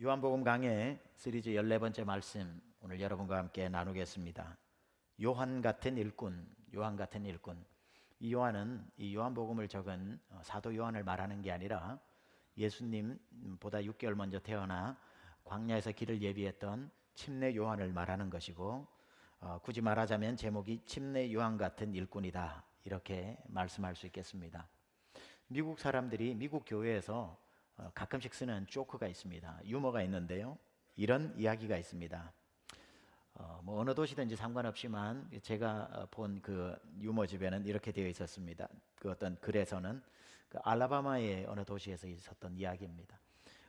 요한복음 강의 시리즈 14번째 말씀 오늘 여러분과 함께 나누겠습니다. 요한 같은 일꾼, 요한 같은 일꾼. 이 요한은 이 요한복음을 적은 어, 사도 요한을 말하는 게 아니라 예수님보다 6개월 먼저 태어나 광야에서 길을 예비했던 침례 요한을 말하는 것이고 어, 굳이 말하자면 제목이 침례 요한 같은 일꾼이다 이렇게 말씀할 수 있겠습니다. 미국 사람들이 미국 교회에서 어, 가끔씩 쓰는 조크가 있습니다. 유머가 있는데요. 이런 이야기가 있습니다. 어, 뭐 어느 도시든지 상관없지만 제가 어, 본그 유머 집에는 이렇게 되어 있었습니다. 그 어떤 글에서는 그 알라바마의 어느 도시에서 있었던 이야기입니다.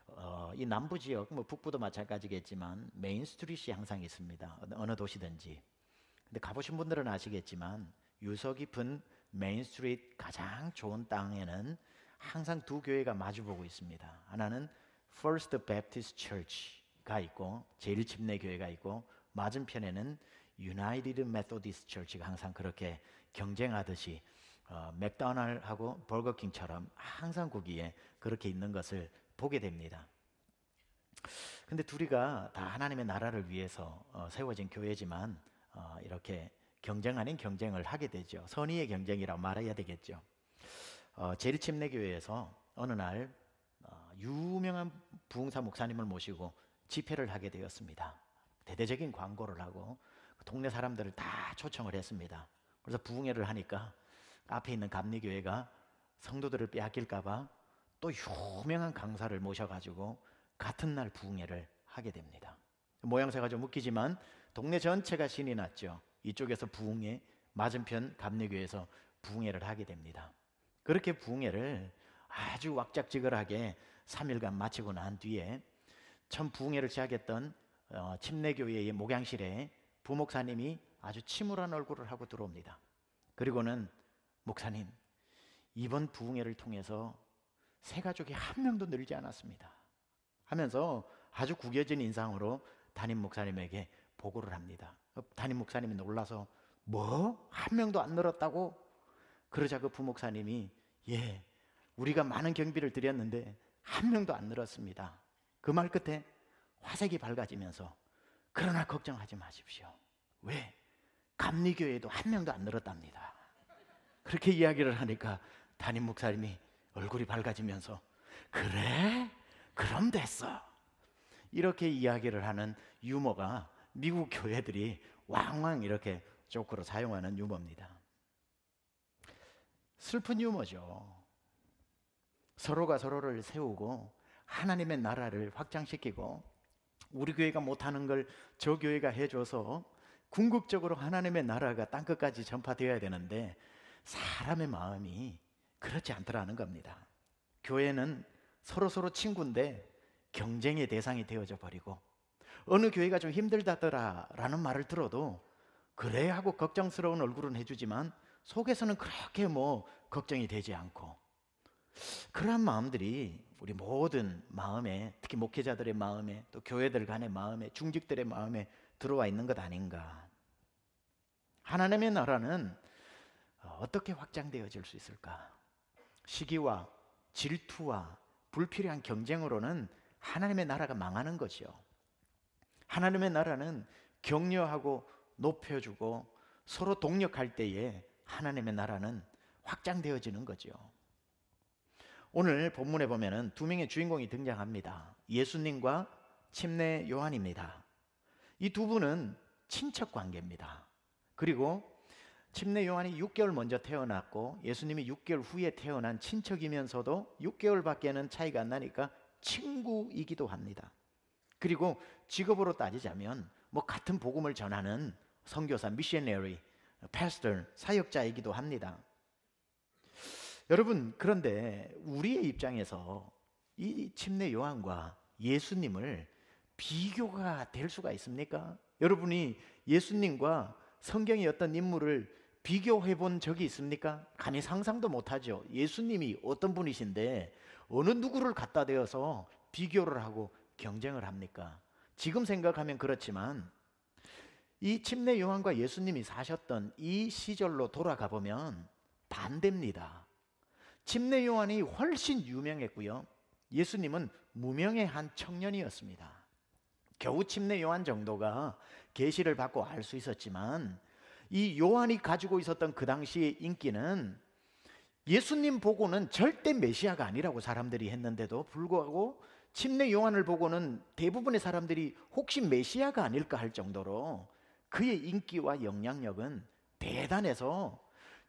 어, 이 남부 지역, 뭐 북부도 마찬가지겠지만 메인 스트리트 항상 있습니다. 어느 도시든지. 근데 가보신 분들은 아시겠지만 유서 깊은 메인 스트리트 가장 좋은 땅에는 항상 두 교회가 마주보고 있습니다. 하나는 First Baptist Church가 있고 제일 침례 교회가 있고 맞은편에는 United Methodist Church가 항상 그렇게 경쟁하듯이 어, 맥도날하고 버거킹처럼 항상 거기에 그렇게 있는 것을 보게 됩니다. 근데 둘이가 다 하나님의 나라를 위해서 어, 세워진 교회지만 어, 이렇게 경쟁 아닌 경쟁을 하게 되죠. 선의의 경쟁이라고 말해야 되겠죠. 어, 제일침례교회에서 어느 날 어, 유명한 부흥사 목사님을 모시고 집회를 하게 되었습니다. 대대적인 광고를 하고 그 동네 사람들을 다 초청을 했습니다. 그래서 부흥회를 하니까 앞에 있는 감리교회가 성도들을 빼앗길까봐 또 유명한 강사를 모셔가지고 같은 날 부흥회를 하게 됩니다. 모양새가 좀 웃기지만 동네 전체가 신이 났죠. 이쪽에서 부흥회, 맞은편 감리교회에서 부흥회를 하게 됩니다. 그렇게 붕해를 아주 왁작지근하게 3일간 마치고 난 뒤에 참 부흥회를 시작했던 어, 침례교회의 목양실에 부목사님이 아주 침울한 얼굴을 하고 들어옵니다. 그리고는 목사님 이번 부흥회를 통해서 새 가족이 한 명도 늘지 않았습니다. 하면서 아주 구겨진 인상으로 담임 목사님에게 보고를 합니다. 어, 담임 목사님이 놀라서 뭐? 한 명도 안 늘었다고? 그러자 그 부목사님이 예, 우리가 많은 경비를 드렸는데 한 명도 안 늘었습니다. 그 말 끝에 화색이 밝아지면서 그러나 걱정하지 마십시오. 왜? 감리교회도 한 명도 안 늘었답니다. 그렇게 이야기를 하니까 담임 목사님이 얼굴이 밝아지면서 그래? 그럼 됐어. 이렇게 이야기를 하는 유머가 미국 교회들이 왕왕 이렇게 조크로 사용하는 유머입니다. 슬픈 유머죠. 서로가 서로를 세우고 하나님의 나라를 확장시키고 우리 교회가 못하는 걸 저 교회가 해줘서 궁극적으로 하나님의 나라가 땅끝까지 전파되어야 되는데 사람의 마음이 그렇지 않더라는 겁니다. 교회는 서로서로 친구인데 경쟁의 대상이 되어져 버리고 어느 교회가 좀 힘들다더라라는 말을 들어도 그래 하고 걱정스러운 얼굴은 해주지만 속에서는 그렇게 뭐 걱정이 되지 않고 그러한 마음들이 우리 모든 마음에 특히 목회자들의 마음에 또 교회들 간의 마음에 중직들의 마음에 들어와 있는 것 아닌가 하나님의 나라는 어, 어떻게 확장되어질 수 있을까 시기와 질투와 불필요한 경쟁으로는 하나님의 나라가 망하는 거지요 하나님의 나라는 격려하고 높여주고 서로 동력할 때에 하나님의 나라는 확장되어지는 거죠. 오늘 본문에 보면은 두 명의 주인공이 등장합니다. 예수님과 침례 요한입니다. 이 두 분은 친척 관계입니다. 그리고 침례 요한이 6개월 먼저 태어났고 예수님이 6개월 후에 태어난 친척이면서도 6개월밖에는 차이가 안 나니까 친구이기도 합니다. 그리고 직업으로 따지자면 뭐 같은 복음을 전하는 선교사 미셔너리 패스터 사역자이기도 합니다. 여러분 그런데 우리의 입장에서 이 침례 요한과 예수님을 비교가 될 수가 있습니까? 여러분이 예수님과 성경의 어떤 인물을 비교해 본 적이 있습니까? 감히 상상도 못하죠. 예수님이 어떤 분이신데 어느 누구를 갖다 대어서 비교를 하고 경쟁을 합니까? 지금 생각하면 그렇지만 이 침례 요한과 예수님이 사셨던 이 시절로 돌아가 보면 반대입니다. 침례 요한이 훨씬 유명했고요. 예수님은 무명의 한 청년이었습니다. 겨우 침례 요한 정도가 계시를 받고 알 수 있었지만 이 요한이 가지고 있었던 그 당시의 인기는 예수님 보고는 절대 메시아가 아니라고 사람들이 했는데도 불구하고 침례 요한을 보고는 대부분의 사람들이 혹시 메시아가 아닐까 할 정도로 그의 인기와 영향력은 대단해서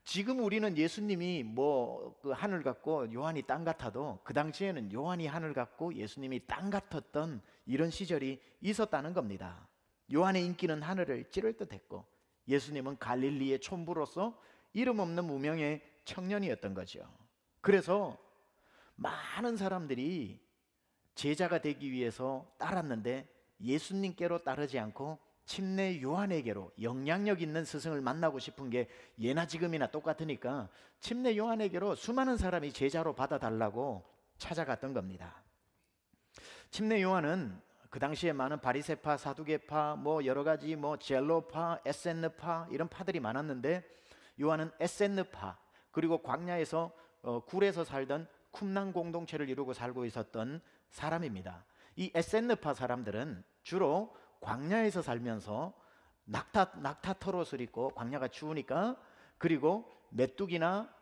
지금 우리는 예수님이 뭐 그 하늘 같고 요한이 땅 같아도 그 당시에는 요한이 하늘 같고 예수님이 땅 같았던 이런 시절이 있었다는 겁니다. 요한의 인기는 하늘을 찌를 듯했고 예수님은 갈릴리의 촌부로서 이름 없는 무명의 청년이었던 거죠. 그래서 많은 사람들이 제자가 되기 위해서 따랐는데 예수님께로 따르지 않고 침례 요한에게로 영향력 있는 스승을 만나고 싶은 게 예나 지금이나 똑같으니까 침례 요한에게로 수많은 사람이 제자로 받아달라고 찾아갔던 겁니다. 침례 요한은 그 당시에 많은 바리세파, 사두개파, 뭐 여러 가지 뭐 젤로파, 에센느파 이런 파들이 많았는데 요한은 에센느파 그리고 광야에서 어, 굴에서 살던 쿰난 공동체를 이루고 살고 있었던 사람입니다. 이 에센느파 사람들은 주로 광야에서 살면서 낙타 낙타 털옷을 입고 광야가 추우니까 그리고 메뚜기나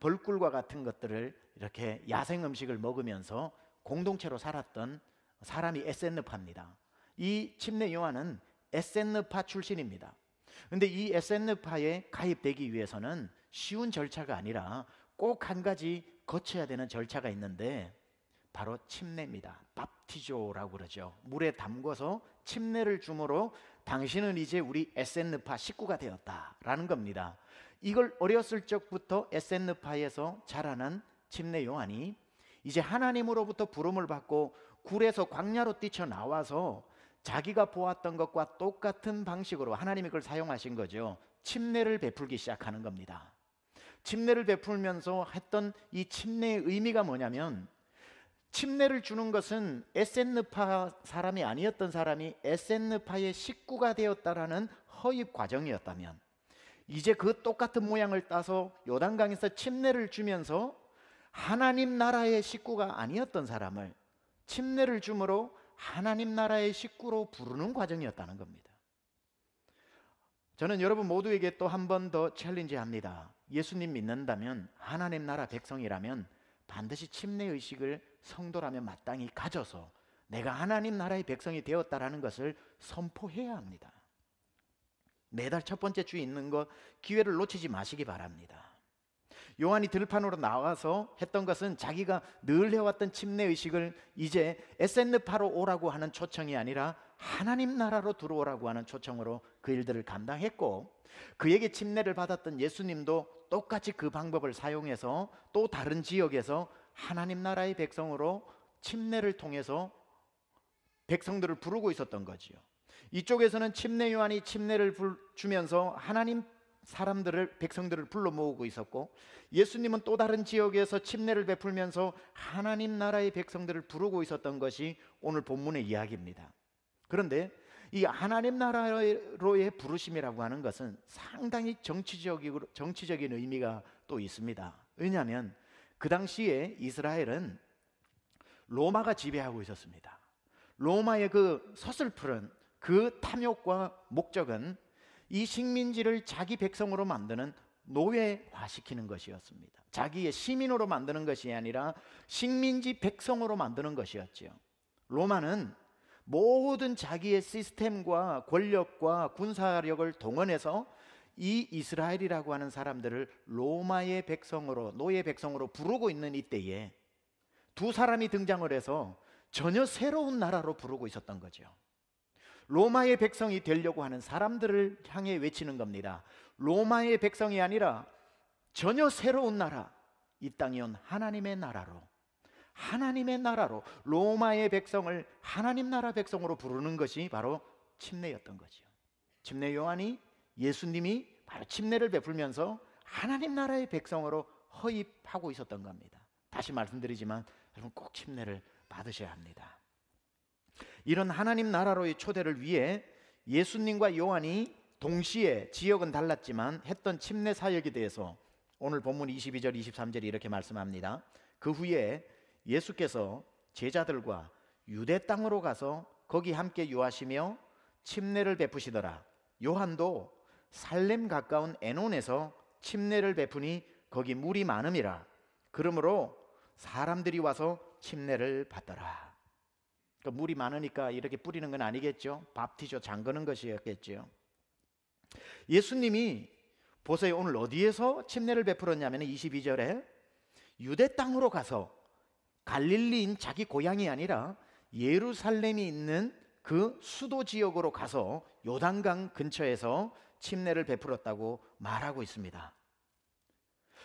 벌꿀과 같은 것들을 이렇게 야생 음식을 먹으면서 공동체로 살았던 사람이 에센느파입니다. 이 침례 요한은 에센느파 출신입니다. 근데 이 에센느파에 가입되기 위해서는 쉬운 절차가 아니라 꼭 한 가지 거쳐야 되는 절차가 있는데 바로 침례입니다. 밥티조라고 그러죠. 물에 담궈서 침례를 주므로 당신은 이제 우리 에센파 식구가 되었다라는 겁니다. 이걸 어렸을 적부터 에센파에서 자라난 침례 요한이 이제 하나님으로부터 부름을 받고 굴에서 광야로 뛰쳐 나와서 자기가 보았던 것과 똑같은 방식으로 하나님이 그걸 사용하신 거죠. 침례를 베풀기 시작하는 겁니다. 침례를 베풀면서 했던 이 침례의 의미가 뭐냐면 침례를 주는 것은 에센느파 사람이 아니었던 사람이 에센느파의 식구가 되었다라는 허입 과정이었다면 이제 그 똑같은 모양을 따서 요단강에서 침례를 주면서 하나님 나라의 식구가 아니었던 사람을 침례를 주므로 하나님 나라의 식구로 부르는 과정이었다는 겁니다. 저는 여러분 모두에게 또 한 번 더 챌린지 합니다. 예수님 믿는다면 하나님 나라 백성이라면 반드시 침례 의식을 성도라면 마땅히 가져서 내가 하나님 나라의 백성이 되었다라는 것을 선포해야 합니다. 매달 첫 번째 주 있는 것 기회를 놓치지 마시기 바랍니다. 요한이 들판으로 나와서 했던 것은 자기가 늘 해왔던 침례 의식을 이제 에센파로 오라고 하는 초청이 아니라 하나님 나라로 들어오라고 하는 초청으로 그 일들을 감당했고 그에게 침례를 받았던 예수님도 똑같이 그 방법을 사용해서 또 다른 지역에서 하나님 나라의 백성으로 침례를 통해서 백성들을 부르고 있었던 거지요. 이쪽에서는 침례 요한이 침례를 주면서 하나님 사람들을 백성들을 불러 모으고 있었고 예수님은 또 다른 지역에서 침례를 베풀면서 하나님 나라의 백성들을 부르고 있었던 것이 오늘 본문의 이야기입니다. 그런데 이 하나님 나라로의 부르심이라고 하는 것은 상당히 정치적이고 정치적인 의미가 또 있습니다. 왜냐하면 그 당시에 이스라엘은 로마가 지배하고 있었습니다. 로마의 그 서슬프른 그 탐욕과 목적은 이 식민지를 자기 백성으로 만드는 노예화시키는 것이었습니다. 자기의 시민으로 만드는 것이 아니라 식민지 백성으로 만드는 것이었지요. 로마는 모든 자기의 시스템과 권력과 군사력을 동원해서 이 이스라엘이라고 하는 사람들을 로마의 백성으로 노예 백성으로 부르고 있는 이때에 두 사람이 등장을 해서 전혀 새로운 나라로 부르고 있었던 거죠. 로마의 백성이 되려고 하는 사람들을 향해 외치는 겁니다. 로마의 백성이 아니라 전혀 새로운 나라, 이 땅이 온 하나님의 나라로 하나님의 나라로 로마의 백성을 하나님 나라 백성으로 부르는 것이 바로 침례였던 거죠. 침례 요한이 예수님이 바로 침례를 베풀면서 하나님 나라의 백성으로 허입하고 있었던 겁니다. 다시 말씀드리지만 여러분 꼭 침례를 받으셔야 합니다. 이런 하나님 나라로의 초대를 위해 예수님과 요한이 동시에 지역은 달랐지만 했던 침례 사역에 대해서 오늘 본문 22절 23절이 이렇게 말씀합니다. 그 후에 예수께서 제자들과 유대 땅으로 가서 거기 함께 유하시며 침례를 베푸시더라. 요한도 살렘 가까운 에논에서 침례를 베푸니 거기 물이 많음이라. 그러므로 사람들이 와서 침례를 받더라. 그러니까 물이 많으니까 이렇게 뿌리는 건 아니겠죠. 밥티죠 잠그는 것이었겠죠. 예수님이 보세요. 오늘 어디에서 침례를 베풀었냐면 22절에 유대 땅으로 가서 갈릴리인 자기 고향이 아니라 예루살렘이 있는 그 수도 지역으로 가서 요단강 근처에서 침례를 베풀었다고 말하고 있습니다.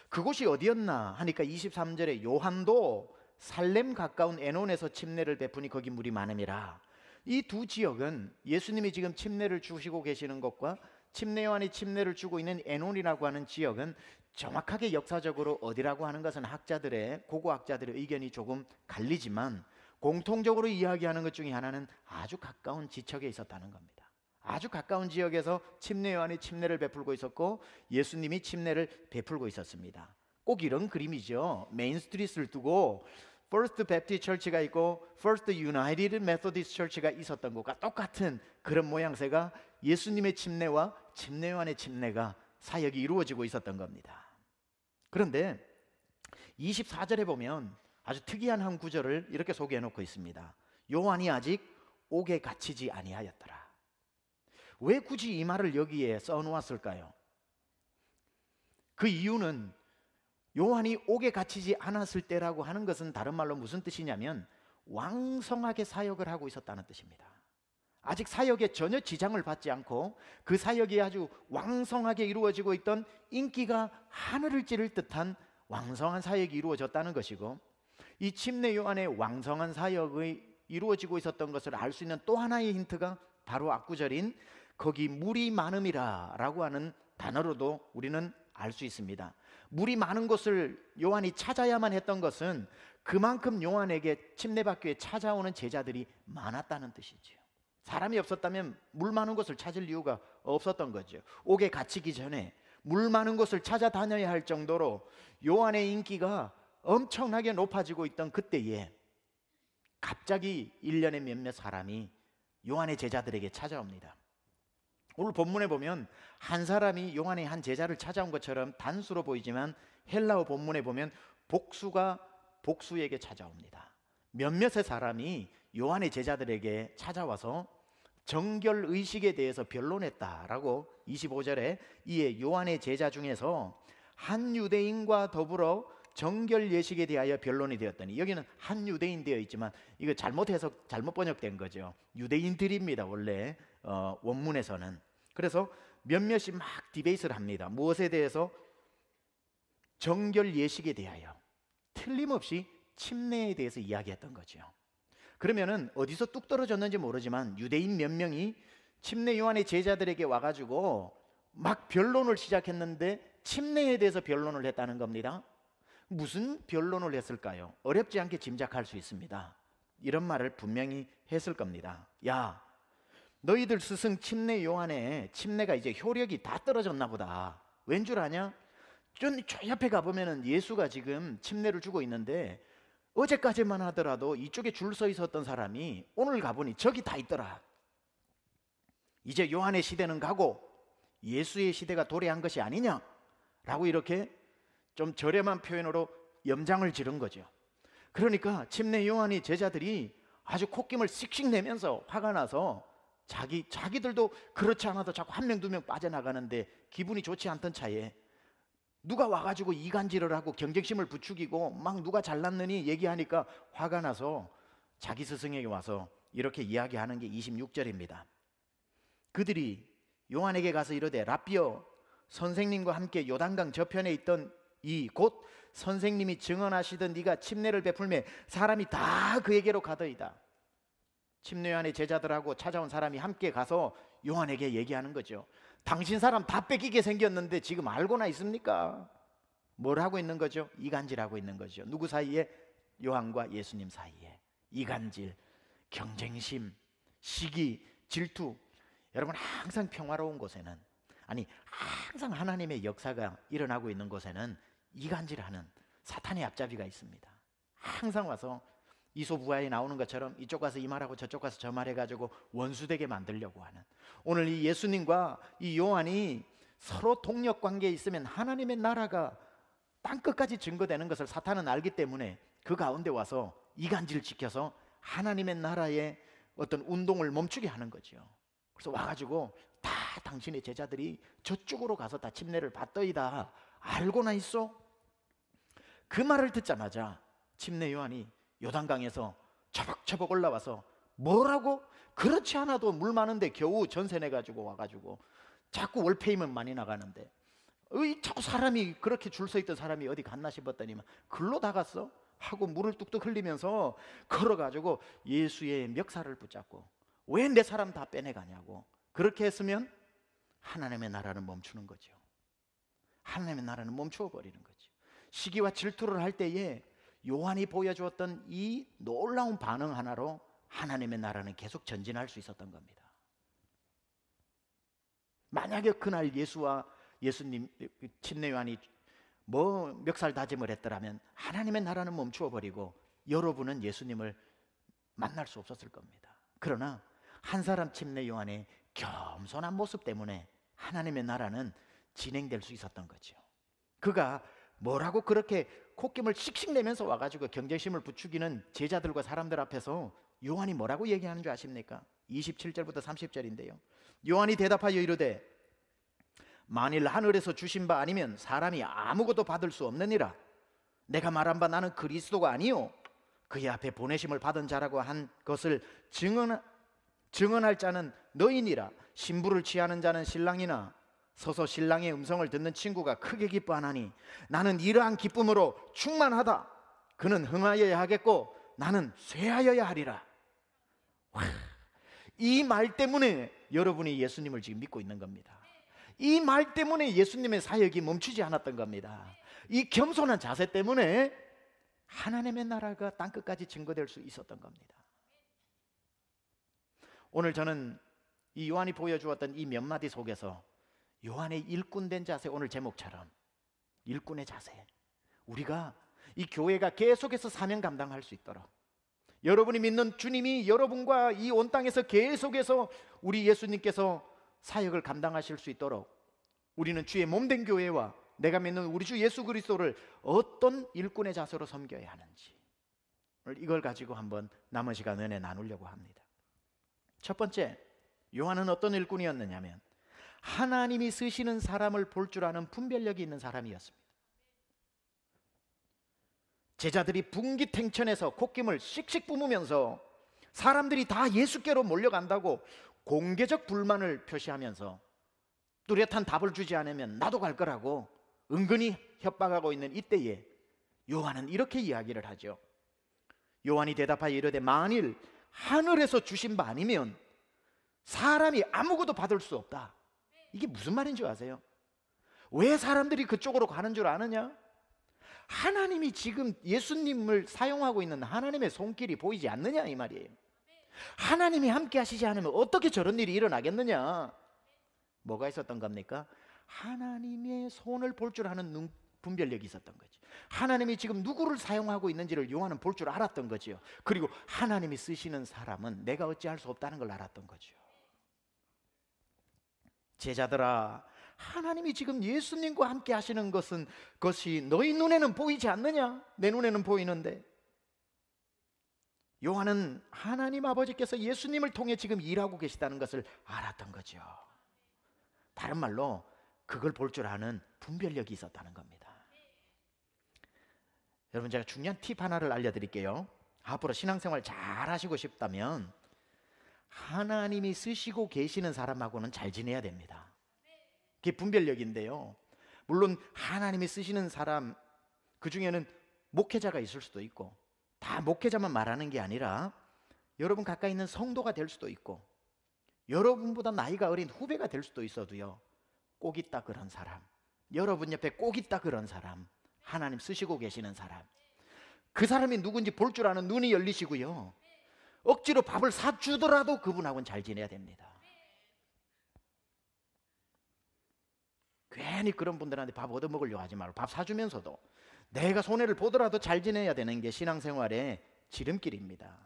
그곳이 어디였나 하니까 23절에 요한도 살렘 가까운 에논에서 침례를 베푸니 거기 물이 많음이라. 이 두 지역은 예수님이 지금 침례를 주시고 계시는 것과 침례 요한이 침례를 주고 있는 에논이라고 하는 지역은 정확하게 역사적으로 어디라고 하는 것은 학자들의 고고학자들의 의견이 조금 갈리지만 공통적으로 이야기하는 것 중에 하나는 아주 가까운 지척에 있었다는 겁니다. 아주 가까운 지역에서 침례 요한이 침례를 베풀고 있었고 예수님이 침례를 베풀고 있었습니다. 꼭 이런 그림이죠. 메인 스트리트를 두고 First Baptist Church가 있고 First United Methodist Church가 있었던 것과 똑같은 그런 모양새가 예수님의 침례와 침례 요한의 침례가 사역이 이루어지고 있었던 겁니다. 그런데 24절에 보면 아주 특이한 한 구절을 이렇게 소개해 놓고 있습니다. 요한이 아직 옥에 갇히지 아니하였더라. 왜 굳이 이 말을 여기에 써 놓았을까요? 그 이유는 요한이 옥에 갇히지 않았을 때라고 하는 것은 다른 말로 무슨 뜻이냐면 왕성하게 사역을 하고 있었다는 뜻입니다. 아직 사역에 전혀 지장을 받지 않고 그 사역이 아주 왕성하게 이루어지고 있던 인기가 하늘을 찌를 듯한 왕성한 사역이 이루어졌다는 것이고 이 침례 요한의 왕성한 사역이 이루어지고 있었던 것을 알 수 있는 또 하나의 힌트가 바로 앞구절인 거기 물이 많음이라라고 하는 단어로도 우리는 알 수 있습니다. 물이 많은 곳을 요한이 찾아야만 했던 것은 그만큼 요한에게 침례밖에 찾아오는 제자들이 많았다는 뜻이지요. 사람이 없었다면 물 많은 곳을 찾을 이유가 없었던 거죠. 옥에 갇히기 전에 물 많은 곳을 찾아다녀야 할 정도로 요한의 인기가 엄청나게 높아지고 있던 그때에 갑자기 일년에 몇몇 사람이 요한의 제자들에게 찾아옵니다. 오늘 본문에 보면 한 사람이 요한의 한 제자를 찾아온 것처럼 단수로 보이지만 헬라어 본문에 보면 복수가 복수에게 찾아옵니다. 몇몇의 사람이 요한의 제자들에게 찾아와서 정결 의식에 대해서 변론했다라고 25절에 이에 요한의 제자 중에서 한 유대인과 더불어 정결 예식에 대하여 변론이 되었더니 여기는 한 유대인 되어 있지만 이거 잘못 해서 잘못 번역된 거죠. 유대인들입니다. 원래 어, 원문에서는 그래서 몇몇이 막디베이스를 합니다. 무엇에 대해서 정결 예식에 대하여 틀림없이 침례에 대해서 이야기했던 거죠. 그러면은 어디서 뚝 떨어졌는지 모르지만 유대인 몇 명이 침례 요한의 제자들에게 와가지고 막 변론을 시작했는데 침례에 대해서 변론을 했다는 겁니다. 무슨 변론을 했을까요? 어렵지 않게 짐작할 수 있습니다. 이런 말을 분명히 했을 겁니다. 야, 너희들 스승 침례 요한의 침례가 이제 효력이 다 떨어졌나 보다. 왠 줄 아냐? 저, 저 옆에 가보면은 예수가 지금 침례를 주고 있는데 어제까지만 하더라도 이쪽에 줄 서 있었던 사람이 오늘 가보니 저기 다 있더라. 이제 요한의 시대는 가고 예수의 시대가 도래한 것이 아니냐? 라고 이렇게 좀 저렴한 표현으로 염장을 지른 거죠. 그러니까 침례 요한이 제자들이 아주 콧김을 씩씩 내면서 화가 나서 자기 자기들도 그렇지 않아도 자꾸 한 명 두 명 빠져나가는데 기분이 좋지 않던 차에 누가 와가지고 이간질을 하고 경쟁심을 부추기고 막 누가 잘났느니 얘기하니까 화가 나서 자기 스승에게 와서 이렇게 이야기하는 게 26절입니다. 그들이 요한에게 가서 이르되 라비어 선생님과 함께 요단강 저편에 있던 이곧 선생님이 증언하시던 네가 침례를 베풀매 사람이 다 그에게로 가더이다. 침례 요한 제자들하고 찾아온 사람이 함께 가서 요한에게 얘기하는 거죠. 당신 사람 다 뺏기게 생겼는데 지금 알고나 있습니까? 뭘 하고 있는 거죠? 이간질하고 있는 거죠. 누구 사이에? 요한과 예수님 사이에. 이간질, 경쟁심, 시기, 질투. 여러분 항상 평화로운 곳에는 아니 항상 하나님의 역사가 일어나고 있는 곳에는 이간질하는 사탄의 앞잡이가 있습니다. 항상 와서 이소부하에 나오는 것처럼 이쪽 가서 이 말하고 저쪽 가서 저 말해가지고 원수되게 만들려고 하는 오늘 이 예수님과 이 요한이 서로 동력 관계에 있으면 하나님의 나라가 땅끝까지 증거되는 것을 사탄은 알기 때문에 그 가운데 와서 이간질 지켜서 하나님의 나라의 어떤 운동을 멈추게 하는 거죠 그래서 와가지고 다 당신의 제자들이 저쪽으로 가서 다 침례를 받더이다. 알고나 있어? 그 말을 듣자마자 침례 요한이 요단강에서 처벅처벅 올라와서 뭐라고 그렇지 않아도 물 많은데 겨우 전세 내 가지고 와 가지고 자꾸 월페이면 많이 나가는데 이 자꾸 사람이 그렇게 줄 서 있던 사람이 어디 갔나 싶었더니 글로 다 갔어 하고 물을 뚝뚝 흘리면서 걸어 가지고 예수의 멱살을 붙잡고 왜 내 사람 다 빼내 가냐고 그렇게 했으면 하나님의 나라는 멈추는 거죠. 하나님의 나라는 멈추어 버리는 거죠. 시기와 질투를 할 때에 요한이 보여주었던 이 놀라운 반응 하나로 하나님의 나라는 계속 전진할 수 있었던 겁니다. 만약에 그날 예수와 예수님 친례 요한이 뭐 멱살 다짐을 했더라면 하나님의 나라는 멈추어 버리고 여러분은 예수님을 만날 수 없었을 겁니다. 그러나 한 사람 침례 요한의 겸손한 모습 때문에 하나님의 나라는 진행될 수 있었던 거죠. 그가 뭐라고 그렇게 콧김을 씩씩 내면서 와가지고 경쟁심을 부추기는 제자들과 사람들 앞에서 요한이 뭐라고 얘기하는 줄 아십니까? 27절부터 30절인데요. 요한이 대답하여 이르되 만일 하늘에서 주신 바 아니면 사람이 아무것도 받을 수 없느니라. 내가 말한 바 나는 그리스도가 아니요 그의 앞에 보내심을 받은 자라고 한 것을 증언 증언할 자는 너희니라. 신부를 취하는 자는 신랑이나 서서 신랑의 음성을 듣는 친구가 크게 기뻐하나니 나는 이러한 기쁨으로 충만하다. 그는 흥하여야 하겠고 나는 쇠하여야 하리라. 이 말 때문에 여러분이 예수님을 지금 믿고 있는 겁니다. 이 말 때문에 예수님의 사역이 멈추지 않았던 겁니다. 이 겸손한 자세 때문에 하나님의 나라가 땅끝까지 증거될 수 있었던 겁니다. 오늘 저는 이 요한이 보여주었던 이 몇 마디 속에서 요한의 일꾼된 자세 오늘 제목처럼 일꾼의 자세 우리가 이 교회가 계속해서 사명 감당할 수 있도록 여러분이 믿는 주님이 여러분과 이 온 땅에서 계속해서 우리 예수님께서 사역을 감당하실 수 있도록 우리는 주의 몸된 교회와 내가 믿는 우리 주 예수 그리스도를 어떤 일꾼의 자세로 섬겨야 하는지 이걸 가지고 한번 남은 시간 은혜 나누려고 합니다. 첫 번째 요한은 어떤 일꾼이었느냐면 하나님이 쓰시는 사람을 볼 줄 아는 분별력이 있는 사람이었습니다. 제자들이 분기탱천에서 콧김을 씩씩 뿜으면서 사람들이 다 예수께로 몰려간다고 공개적 불만을 표시하면서 뚜렷한 답을 주지 않으면 나도 갈 거라고 은근히 협박하고 있는 이때에 요한은 이렇게 이야기를 하죠. 요한이 대답하여 이르되 만일 하늘에서 주신 바 아니면 사람이 아무것도 받을 수 없다. 이게 무슨 말인 지 아세요? 왜 사람들이 그쪽으로 가는 줄 아느냐? 하나님이 지금 예수님을 사용하고 있는 하나님의 손길이 보이지 않느냐 이 말이에요. 하나님이 함께 하시지 않으면 어떻게 저런 일이 일어나겠느냐? 뭐가 있었던 겁니까? 하나님의 손을 볼 줄 아는 눈, 분별력이 있었던 거지. 하나님이 지금 누구를 사용하고 있는지를 요한은 볼줄 알았던 거지요. 그리고 하나님이 쓰시는 사람은 내가 어찌할 수 없다는 걸 알았던 거지요. 제자들아 하나님이 지금 예수님과 함께 하시는 것은 것이 너희 눈에는 보이지 않느냐? 내 눈에는 보이는데 요한은 하나님 아버지께서 예수님을 통해 지금 일하고 계시다는 것을 알았던 거죠. 다른 말로 그걸 볼 줄 아는 분별력이 있었다는 겁니다. 여러분 제가 중요한 팁 하나를 알려드릴게요. 앞으로 신앙생활 잘 하시고 싶다면 하나님이 쓰시고 계시는 사람하고는 잘 지내야 됩니다. 그게 분별력인데요. 물론 하나님이 쓰시는 사람 그 중에는 목회자가 있을 수도 있고 다 목회자만 말하는 게 아니라 여러분 가까이 있는 성도가 될 수도 있고 여러분보다 나이가 어린 후배가 될 수도 있어도요. 꼭 있다 그런 사람. 여러분 옆에 꼭 있다 그런 사람. 하나님 쓰시고 계시는 사람. 그 사람이 누군지 볼 줄 아는 눈이 열리시고요. 억지로 밥을 사주더라도 그분하고는 잘 지내야 됩니다. 괜히 그런 분들한테 밥 얻어먹으려고 하지 말고 밥 사주면서도 내가 손해를 보더라도 잘 지내야 되는 게 신앙생활의 지름길입니다.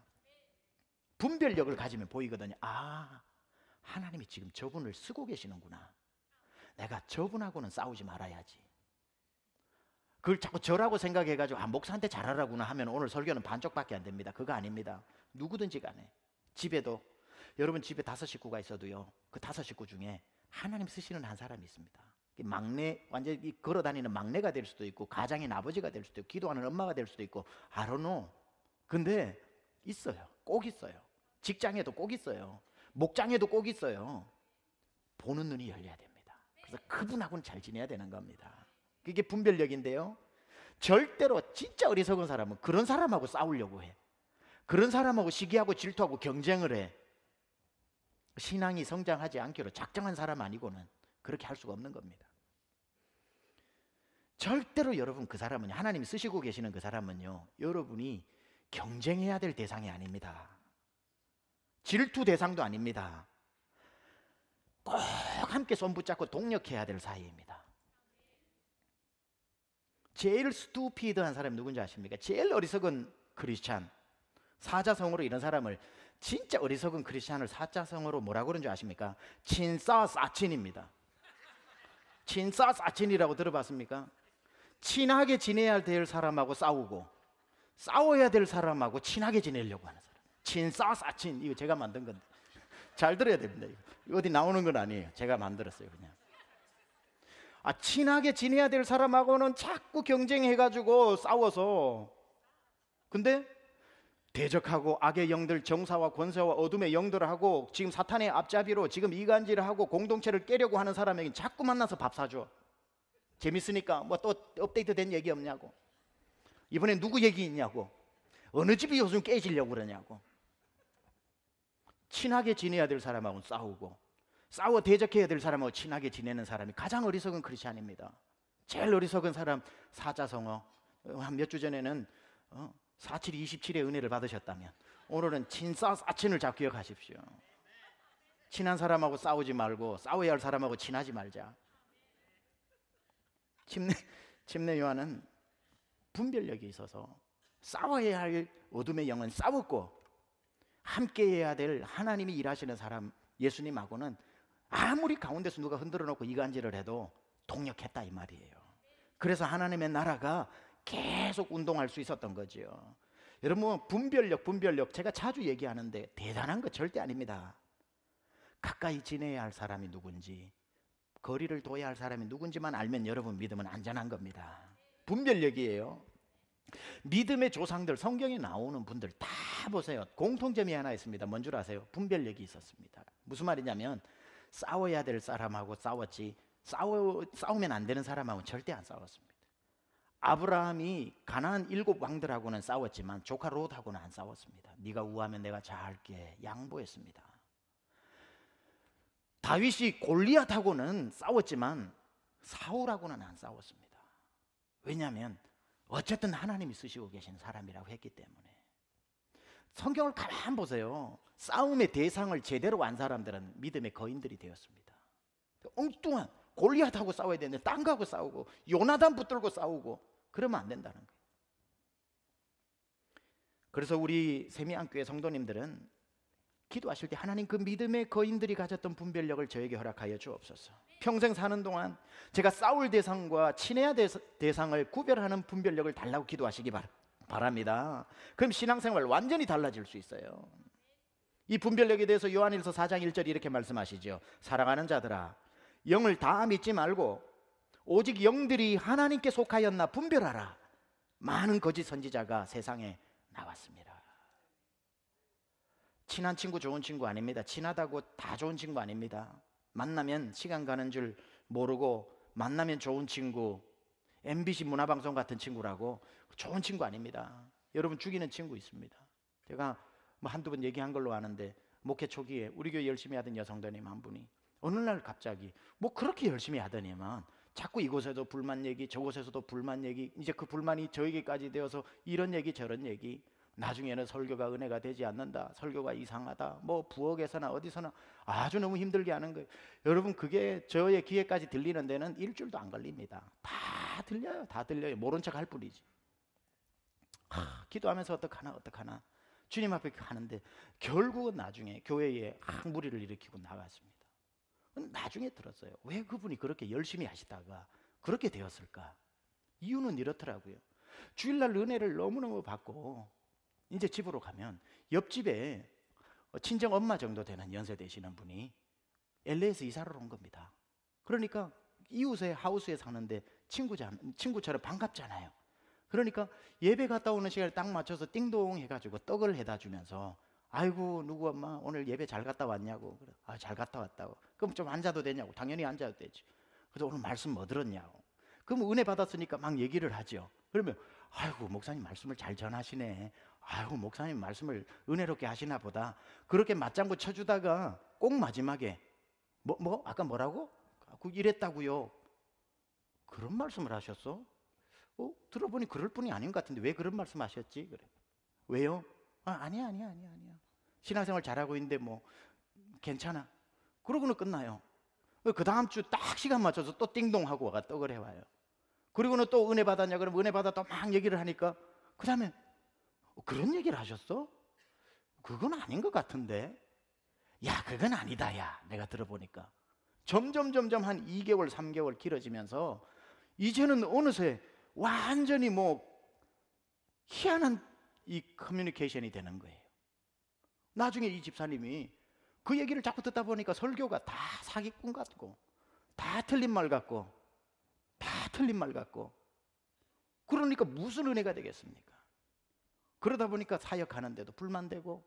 분별력을 가지면 보이거든요. 아, 하나님이 지금 저분을 쓰고 계시는구나. 내가 저분하고는 싸우지 말아야지. 그걸 자꾸 저라고 생각해가지고 아 목사한테 잘하라구나 하면 오늘 설교는 반쪽밖에 안 됩니다. 그거 아닙니다. 누구든지 간에 집에도 여러분 집에 다섯 식구가 있어도요. 그 다섯 식구 중에 하나님 쓰시는 한 사람이 있습니다. 막내 완전히 걸어 다니는 막내가 될 수도 있고 가장인 아버지가 될 수도 있고 기도하는 엄마가 될 수도 있고 아로노. 근데 있어요. 꼭 있어요. 직장에도 꼭 있어요. 목장에도 꼭 있어요. 보는 눈이 열려야 됩니다. 그래서 네. 그분하고는 잘 지내야 되는 겁니다. 그게 분별력인데요. 절대로 진짜 어리석은 사람은 그런 사람하고 싸우려고 해. 그런 사람하고 시기하고 질투하고 경쟁을 해. 신앙이 성장하지 않기로 작정한 사람 아니고는 그렇게 할 수가 없는 겁니다. 절대로 여러분 그 사람은요. 하나님이 쓰시고 계시는 그 사람은요. 여러분이 경쟁해야 될 대상이 아닙니다. 질투 대상도 아닙니다. 꼭 함께 손붙잡고 동력해야 될 사이입니다. 제일 스투피드한 사람이 누군지 아십니까? 제일 어리석은 크리스찬 사자성어로 이런 사람을 진짜 어리석은 크리스찬을 사자성어로 뭐라고 그러는 아십니까? 친싸사친입니다 친싸사친이라고 들어봤습니까? 친하게 지내야 될 사람하고 싸우고 싸워야 될 사람하고 친하게 지내려고 하는 사람 친싸사친 이거 제가 만든 건데 잘 들어야 됩니다 이거. 어디 나오는 건 아니에요 제가 만들었어요 그냥 아, 친하게 지내야 될 사람하고는 자꾸 경쟁해가지고 싸워서 근데 대적하고 악의 영들 정사와 권세와 어둠의 영들하고 지금 사탄의 앞잡이로 지금 이간질을 하고 공동체를 깨려고 하는 사람에게 자꾸 만나서 밥 사줘 재밌으니까 뭐 또 업데이트 된 얘기 없냐고 이번에 누구 얘기 있냐고 어느 집이 요즘 깨지려고 그러냐고 친하게 지내야 될 사람하고는 싸우고 싸워 대적해야 될 사람하고 친하게 지내는 사람이 가장 어리석은 크리스찬입니다. 제일 어리석은 사람 사자성어. 한 몇 주 전에는 어? 4727의 은혜를 받으셨다면 오늘은 진사 사친을 잘 기억하십시오. 친한 사람하고 싸우지 말고 싸워야 할 사람하고 친하지 말자. 침례 침례 요한은 분별력이 있어서 싸워야 할 어둠의 영은 싸웠고 함께해야 될 하나님이 일하시는 사람 예수님하고는 아무리 가운데서 누가 흔들어 놓고 이간질을 해도 동력했다 이 말이에요. 그래서 하나님의 나라가 계속 운동할 수 있었던 거지요. 여러분 뭐 분별력 분별력 제가 자주 얘기하는데 대단한 거 절대 아닙니다. 가까이 지내야 할 사람이 누군지 거리를 둬야 할 사람이 누군지만 알면 여러분 믿음은 안전한 겁니다. 분별력이에요. 믿음의 조상들 성경에 나오는 분들 다 보세요. 공통점이 하나 있습니다. 뭔 줄 아세요? 분별력이 있었습니다. 무슨 말이냐면 싸워야 될 사람하고 싸웠지 싸워, 싸우면 안 되는 사람하고는 절대 안 싸웠습니다. 아브라함이 가난안 일곱 왕들하고는 싸웠지만 조카 롯하고는 안 싸웠습니다. 네가 우하면 내가 잘할게 양보했습니다. 다윗이 골리앗하고는 싸웠지만 사울하고는 안 싸웠습니다. 왜냐하면 어쨌든 하나님이 쓰시고 계신 사람이라고 했기 때문에 성경을 가만 보세요. 싸움의 대상을 제대로 안 사람들은 믿음의 거인들이 되었습니다. 엉뚱한 골리앗하고 싸워야 되는데 딴하고 싸우고 요나단 붙들고 싸우고 그러면 안 된다는 거예요. 그래서 우리 세미안교회 성도님들은 기도하실 때 하나님 그 믿음의 거인들이 가졌던 분별력을 저에게 허락하여 주옵소서. 평생 사는 동안 제가 싸울 대상과 친해야 대상을 구별하는 분별력을 달라고 기도하시기 바랍니다. 바랍니다. 그럼 신앙생활 완전히 달라질 수 있어요. 이 분별력에 대해서 요한일서 4장 1절 이렇게 말씀하시죠. 사랑하는 자들아 영을 다 믿지 말고 오직 영들이 하나님께 속하였나 분별하라. 많은 거짓 선지자가 세상에 나왔습니다. 친한 친구 좋은 친구 아닙니다. 친하다고 다 좋은 친구 아닙니다. 만나면 시간 가는 줄 모르고 만나면 좋은 친구 MBC 문화방송 같은 친구라고 좋은 친구 아닙니다. 여러분 죽이는 친구 있습니다. 제가 뭐 한두 번 얘기한 걸로 아는데 목회 초기에 우리 교회 열심히 하던 여성도님 한 분이 어느 날 갑자기 뭐 그렇게 열심히 하더니만 자꾸 이곳에도 불만 얘기 저곳에서도 불만 얘기 이제 그 불만이 저에게까지 되어서 이런 얘기 저런 얘기 나중에는 설교가 은혜가 되지 않는다 설교가 이상하다 뭐 부엌에서나 어디서나 아주 너무 힘들게 하는 거예요 여러분 그게 저의 귀에까지 들리는 데는 일주일도 안 걸립니다 다 들려요 다 들려요 모른 척 할 뿐이지 아, 기도하면서 어떡하나 어떡하나 주님 앞에 가는데 결국은 나중에 교회에 아, 무리를 일으키고 나갔습니다. 나중에 들었어요. 왜 그분이 그렇게 열심히 하시다가 그렇게 되었을까? 이유는 이렇더라고요. 주일날 은혜를 너무너무 받고 이제 집으로 가면 옆집에 친정 엄마 정도 되는 연세 되시는 분이 LA에서 이사를 온 겁니다. 그러니까 이웃의 하우스에 사는데 친구처럼 반갑잖아요. 그러니까 예배 갔다 오는 시간에 딱 맞춰서 띵동 해가지고 떡을 해다 주면서 아이고 누구 엄마 오늘 예배 잘 갔다 왔냐고 아 잘 갔다 왔다고 그럼 좀 앉아도 되냐고 당연히 앉아도 되지 그래서 오늘 말씀 뭐 들었냐고 그럼 은혜 받았으니까 막 얘기를 하죠 그러면 아이고 목사님 말씀을 잘 전하시네 아이고 목사님 말씀을 은혜롭게 하시나 보다 그렇게 맞장구 쳐주다가 꼭 마지막에 뭐뭐 뭐? 아까 뭐라고 그, 이랬다고요 그런 말씀을 하셨어 어, 들어보니 그럴 뿐이 아닌 것 같은데 왜 그런 말씀 하셨지? 그래. 왜요? 아, 아니야, 아니야, 아니야, 아니야. 신앙생활 잘하고 있는데 뭐 괜찮아. 그러고는 끝나요. 어, 그 다음 주 딱 시간 맞춰서 또 띵동하고 와가 떡을 해와요. 그리고는 또 은혜 받았냐? 그럼 은혜 받아 또 막 얘기를 하니까 그 다음에 어, 그런 얘기를 하셨어? 그건 아닌 것 같은데. 야, 그건 아니다, 야. 내가 들어보니까. 점점, 점점 한 2개월, 3개월 길어지면서 이제는 어느새 완전히 뭐 희한한 이 커뮤니케이션이 되는 거예요. 나중에 이 집사님이 그 얘기를 자꾸 듣다 보니까 설교가 다 사기꾼 같고 다 틀린 말 같고 다 틀린 말 같고 그러니까 무슨 은혜가 되겠습니까? 그러다 보니까 사역하는데도 불만되고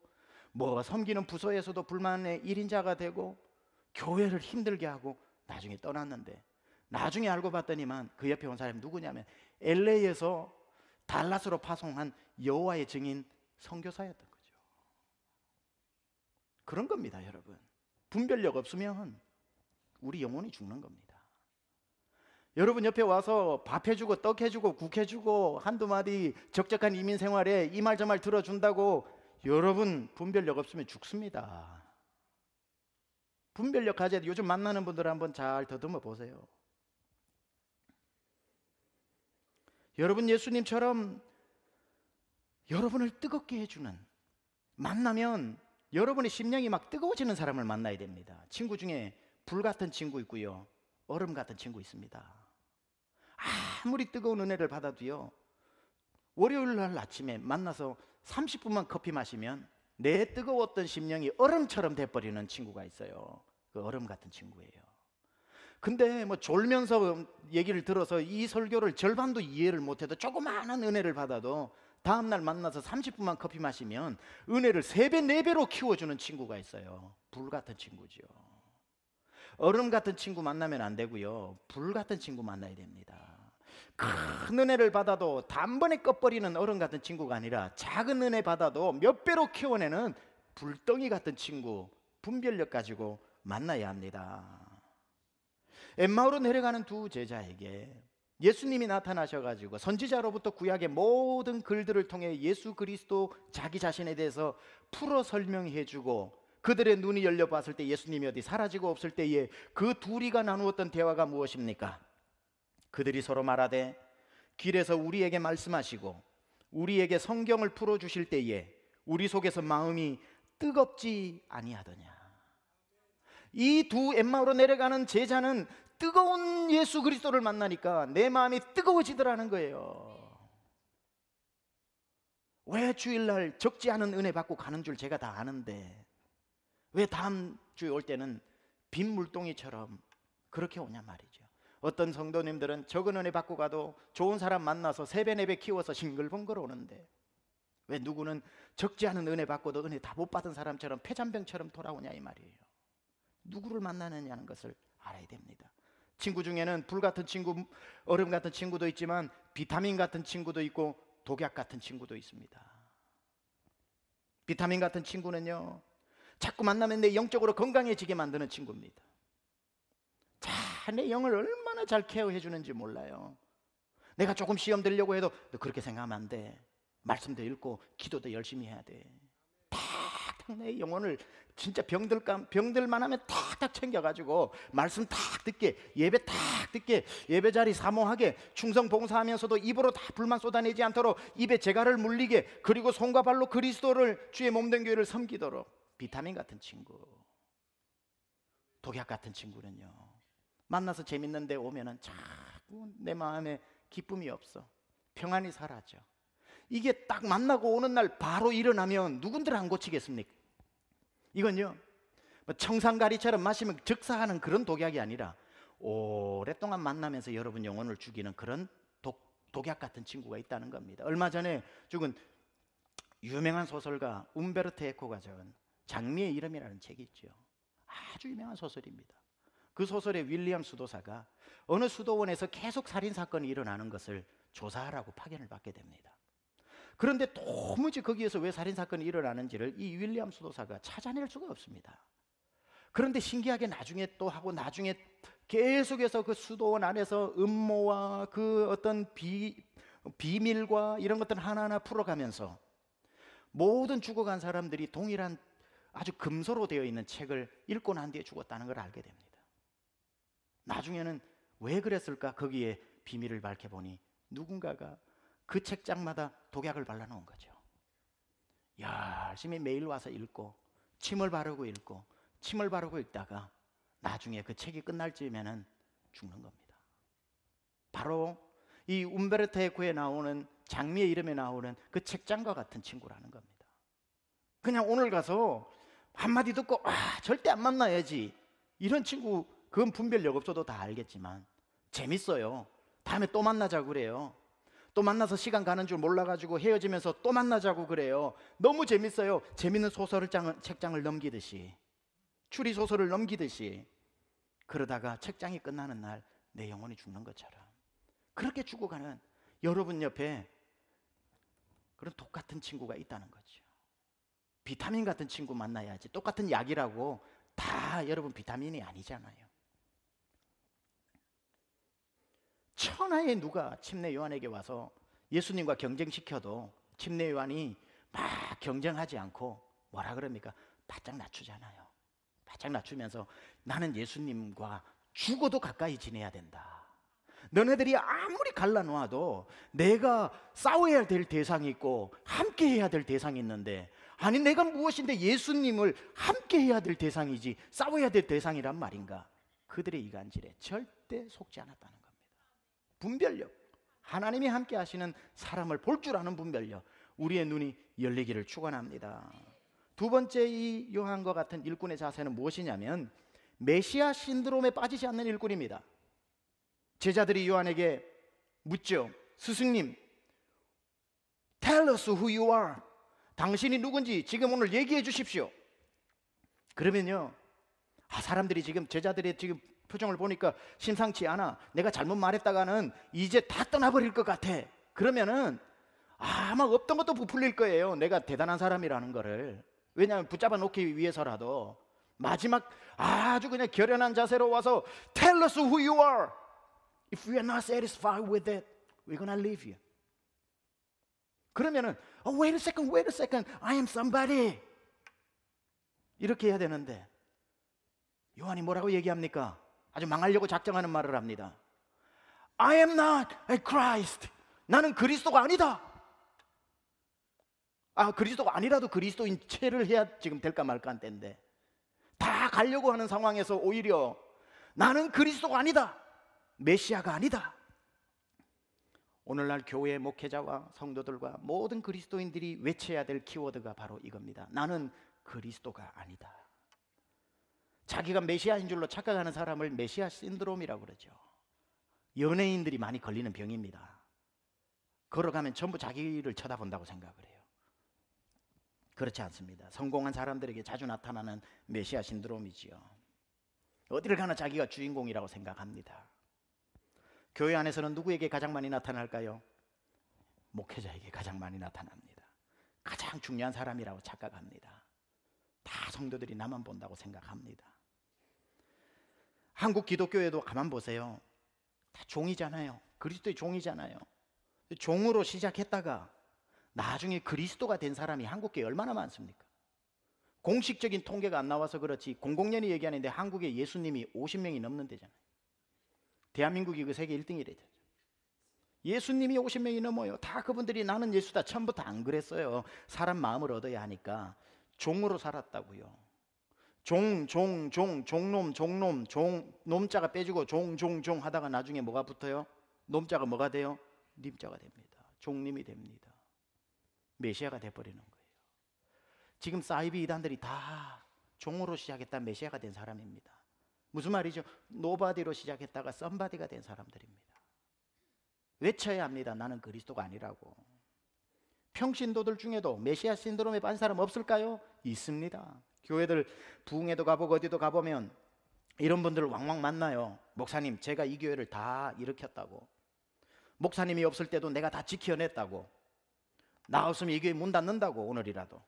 뭐 섬기는 부서에서도 불만의 1인자가 되고 교회를 힘들게 하고 나중에 떠났는데 나중에 알고 봤더니만 그 옆에 온 사람이 누구냐면 LA에서 달라스로 파송한 여호와의 증인 선교사였던 거죠. 그런 겁니다, 여러분. 분별력 없으면 우리 영혼이 죽는 겁니다. 여러분 옆에 와서 밥 해주고 떡 해주고 국 해주고 한두 마디 적적한 이민 생활에 이 말 저 말 들어준다고 여러분 분별력 없으면 죽습니다. 분별력 가져야 요즘 만나는 분들 한번 잘 더듬어 보세요. 여러분 예수님처럼 여러분을 뜨겁게 해주는 만나면 여러분의 심령이 막 뜨거워지는 사람을 만나야 됩니다. 친구 중에 불 같은 친구 있고요. 얼음 같은 친구 있습니다. 아무리 뜨거운 은혜를 받아도요. 월요일 날 아침에 만나서 30분만 커피 마시면 내 뜨거웠던 심령이 얼음처럼 돼버리는 친구가 있어요. 그 얼음 같은 친구예요. 근데 뭐 졸면서 얘기를 들어서 이 설교를 절반도 이해를 못해도 조그마한 은혜를 받아도 다음날 만나서 30분만 커피 마시면 은혜를 3배, 4배로 키워주는 친구가 있어요. 불 같은 친구죠. 얼음 같은 친구 만나면 안 되고요. 불 같은 친구 만나야 됩니다. 큰 은혜를 받아도 단번에 꺼버리는 얼음 같은 친구가 아니라 작은 은혜 받아도 몇 배로 키워내는 불덩이 같은 친구, 분별력 가지고 만나야 합니다. 엠마오로 내려가는 두 제자에게 예수님이 나타나셔가지고 선지자로부터 구약의 모든 글들을 통해 예수 그리스도 자기 자신에 대해서 풀어 설명해주고 그들의 눈이 열려 봤을 때 예수님이 어디 사라지고 없을 때에 그 둘이가 나누었던 대화가 무엇입니까? 그들이 서로 말하되 길에서 우리에게 말씀하시고 우리에게 성경을 풀어 주실 때에 우리 속에서 마음이 뜨겁지 아니하더냐. 이두 엠마오로 내려가는 제자는 뜨거운 예수 그리스도를 만나니까 내 마음이 뜨거워지더라는 거예요. 왜 주일날 적지 않은 은혜 받고 가는 줄 제가 다 아는데 왜 다음 주에 올 때는 빈 물동이처럼 그렇게 오냐 말이죠. 어떤 성도님들은 적은 은혜 받고 가도 좋은 사람 만나서 세배 네배 키워서 싱글벙글 오는데 왜 누구는 적지 않은 은혜 받고도 은혜 다 못 받은 사람처럼 폐잔병처럼 돌아오냐 이 말이에요. 누구를 만나느냐는 것을 알아야 됩니다. 친구 중에는 불 같은 친구, 얼음 같은 친구도 있지만 비타민 같은 친구도 있고 독약 같은 친구도 있습니다. 비타민 같은 친구는요, 자꾸 만나면 내 영적으로 건강해지게 만드는 친구입니다. 자, 내 영을 얼마나 잘 케어해 주는지 몰라요. 내가 조금 시험 들려고 해도 너 그렇게 생각하면 안 돼. 말씀도 읽고 기도도 열심히 해야 돼. 탁탁 내 영혼을 진짜 병들 병들만 하면 탁탁 챙겨가지고 말씀 탁 듣게 예배 탁 듣게 예배 자리 사모하게 충성 봉사하면서도 입으로 다 불만 쏟아내지 않도록 입에 재갈을 물리게 그리고 손과 발로 그리스도를 주의 몸된 교회를 섬기도록 비타민 같은 친구 독약 같은 친구는요 만나서 재밌는데 오면은 자꾸 내 마음에 기쁨이 없어 평안이 사라져 이게 딱 만나고 오는 날 바로 일어나면 누군들 안 고치겠습니까? 이건요. 뭐 청산가리처럼 마시면 즉사하는 그런 독약이 아니라 오랫동안 만나면서 여러분 영혼을 죽이는 그런 독, 독약 같은 친구가 있다는 겁니다. 얼마 전에 죽은 유명한 소설가 움베르트 에코가 적은 장미의 이름이라는 책이 있죠. 아주 유명한 소설입니다. 그 소설의 윌리엄 수도사가 어느 수도원에서 계속 살인 사건이 일어나는 것을 조사하라고 파견을 받게 됩니다. 그런데 도무지 거기에서 왜 살인 사건이 일어나는지를 이 윌리엄 수도사가 찾아낼 수가 없습니다. 그런데 신기하게 나중에 또 하고 나중에 계속해서 그 수도원 안에서 음모와 그 어떤 비, 비밀과 이런 것들 하나하나 풀어가면서 모든 죽어간 사람들이 동일한 아주 금서로 되어 있는 책을 읽고 난 뒤에 죽었다는 걸 알게 됩니다. 나중에는 왜 그랬을까 거기에 비밀을 밝혀보니 누군가가 그 책장마다 독약을 발라놓은 거죠. 열심히 매일 와서 읽고 침을 바르고 읽고 침을 바르고 읽다가 나중에 그 책이 끝날 쯤에는 죽는 겁니다. 바로 이 움베르테의 구에 나오는 장미의 이름에 나오는 그 책장과 같은 친구라는 겁니다. 그냥 오늘 가서 한마디 듣고 아, 절대 안 만나야지 이런 친구 그건 분별력 없어도 다 알겠지만 재밌어요. 다음에 또 만나자 그래요. 또 만나서 시간 가는 줄 몰라가지고 헤어지면서 또 만나자고 그래요. 너무 재밌어요. 재밌는 소설을 장, 책장을 넘기듯이 추리 소설을 넘기듯이 그러다가 책장이 끝나는 날 내 영혼이 죽는 것처럼 그렇게 죽어가는 여러분 옆에 그런 똑같은 친구가 있다는 거죠. 비타민 같은 친구 만나야지 똑같은 약이라고 다 여러분 비타민이 아니잖아요. 천하에 누가 침례 요한에게 와서 예수님과 경쟁시켜도 침례 요한이 막 경쟁하지 않고 뭐라 그럽니까? 바짝 낮추잖아요. 바짝 낮추면서 나는 예수님과 죽어도 가까이 지내야 된다. 너네들이 아무리 갈라놓아도 내가 싸워야 될 대상이 있고 함께 해야 될 대상이 있는데 아니 내가 무엇인데 예수님을 함께 해야 될 대상이지 싸워야 될 대상이란 말인가? 그들의 이간질에 절대 속지 않았다는 분별력. 하나님이 함께 하시는 사람을 볼 줄 아는 분별력. 우리의 눈이 열리기를 축원합니다. 두 번째 이 요한과 같은 일꾼의 자세는 무엇이냐면 메시아 신드롬에 빠지지 않는 일꾼입니다. 제자들이 요한에게 묻죠. 스승님, tell us who you are. 당신이 누군지 지금 오늘 얘기해 주십시오. 그러면요. 아, 사람들이 지금 제자들이 지금 표정을 보니까 심상치 않아. 내가 잘못 말했다가는 이제 다 떠나버릴 것 같아. 그러면은 아마 없던 것도 부풀릴 거예요. 내가 대단한 사람이라는 거를. 왜냐하면 붙잡아 놓기 위해서라도 마지막 아주 그냥 결연한 자세로 와서 Tell us who you are. If we are not satisfied with it, we're gonna leave you. 그러면은 oh, wait a second, wait a second, I am somebody. 이렇게 해야 되는데 요한이 뭐라고 얘기합니까? 아주 망하려고 작정하는 말을 합니다. I am not a Christ. 나는 그리스도가 아니다. 아, 그리스도가 아니라도 그리스도인 체를 해야 지금 될까 말까 한데다 가려고 하는 상황에서 오히려 나는 그리스도가 아니다. 메시아가 아니다. 오늘날 교회 목회자와 성도들과 모든 그리스도인들이 외쳐야 될 키워드가 바로 이겁니다. 나는 그리스도가 아니다. 자기가 메시아인 줄로 착각하는 사람을 메시아 신드롬이라고 그러죠. 연예인들이 많이 걸리는 병입니다. 걸어가면 전부 자기를 쳐다본다고 생각을 해요. 그렇지 않습니다. 성공한 사람들에게 자주 나타나는 메시아 신드롬이지요. 어디를 가나 자기가 주인공이라고 생각합니다. 교회 안에서는 누구에게 가장 많이 나타날까요? 목회자에게 가장 많이 나타납니다. 가장 중요한 사람이라고 착각합니다. 다 성도들이 나만 본다고 생각합니다. 한국 기독교에도 가만 보세요. 다 종이잖아요. 그리스도의 종이잖아요. 종으로 시작했다가 나중에 그리스도가 된 사람이 한국에 얼마나 많습니까? 공식적인 통계가 안 나와서 그렇지 공공연히 얘기하는데 한국에 예수님이 50명이 넘는 데잖아요. 대한민국이 그 세계 1등이래요. 예수님이 50명이 넘어요. 다 그분들이 나는 예수다. 처음부터 안 그랬어요. 사람 마음을 얻어야 하니까 종으로 살았다고요. 종, 종, 종, 종놈, 종놈, 종, 놈자가 빼주고 종, 종, 종 하다가 나중에 뭐가 붙어요? 놈자가 뭐가 돼요? 님자가 됩니다. 종님이 됩니다. 메시아가 돼버리는 거예요. 지금 사이비 이단들이 다 종으로 시작했다 메시아가 된 사람입니다. 무슨 말이죠? 노바디로 시작했다가 썸바디가 된 사람들입니다. 외쳐야 합니다. 나는 그리스도가 아니라고. 평신도들 중에도 메시아 신드롬에 빤 사람 없을까요? 있습니다. 교회들 부흥에도 가보고 어디도 가보면 이런 분들을 왕왕 만나요. 목사님, 제가 이 교회를 다 일으켰다고. 목사님이 없을 때도 내가 다 지켜냈다고. 나 없으면 이 교회 문 닫는다고 오늘이라도.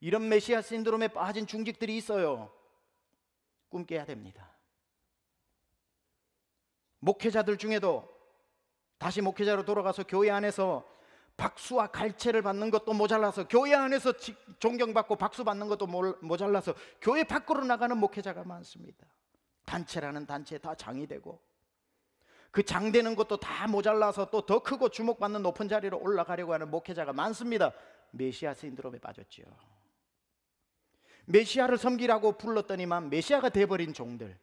이런 메시아 신드롬에 빠진 중직들이 있어요. 꿈 깨야 됩니다. 목회자들 중에도 다시 목회자로 돌아가서 교회 안에서 박수와 갈채를 받는 것도 모자라서 교회 안에서 존경받고 박수 받는 것도 모자라서 교회 밖으로 나가는 목회자가 많습니다. 단체라는 단체에 다 장이 되고 그 장되는 것도 다 모자라서 또 더 크고 주목받는 높은 자리로 올라가려고 하는 목회자가 많습니다. 메시아 신드롬에 빠졌지요. 메시아를 섬기라고 불렀더니만 메시아가 돼버린 종들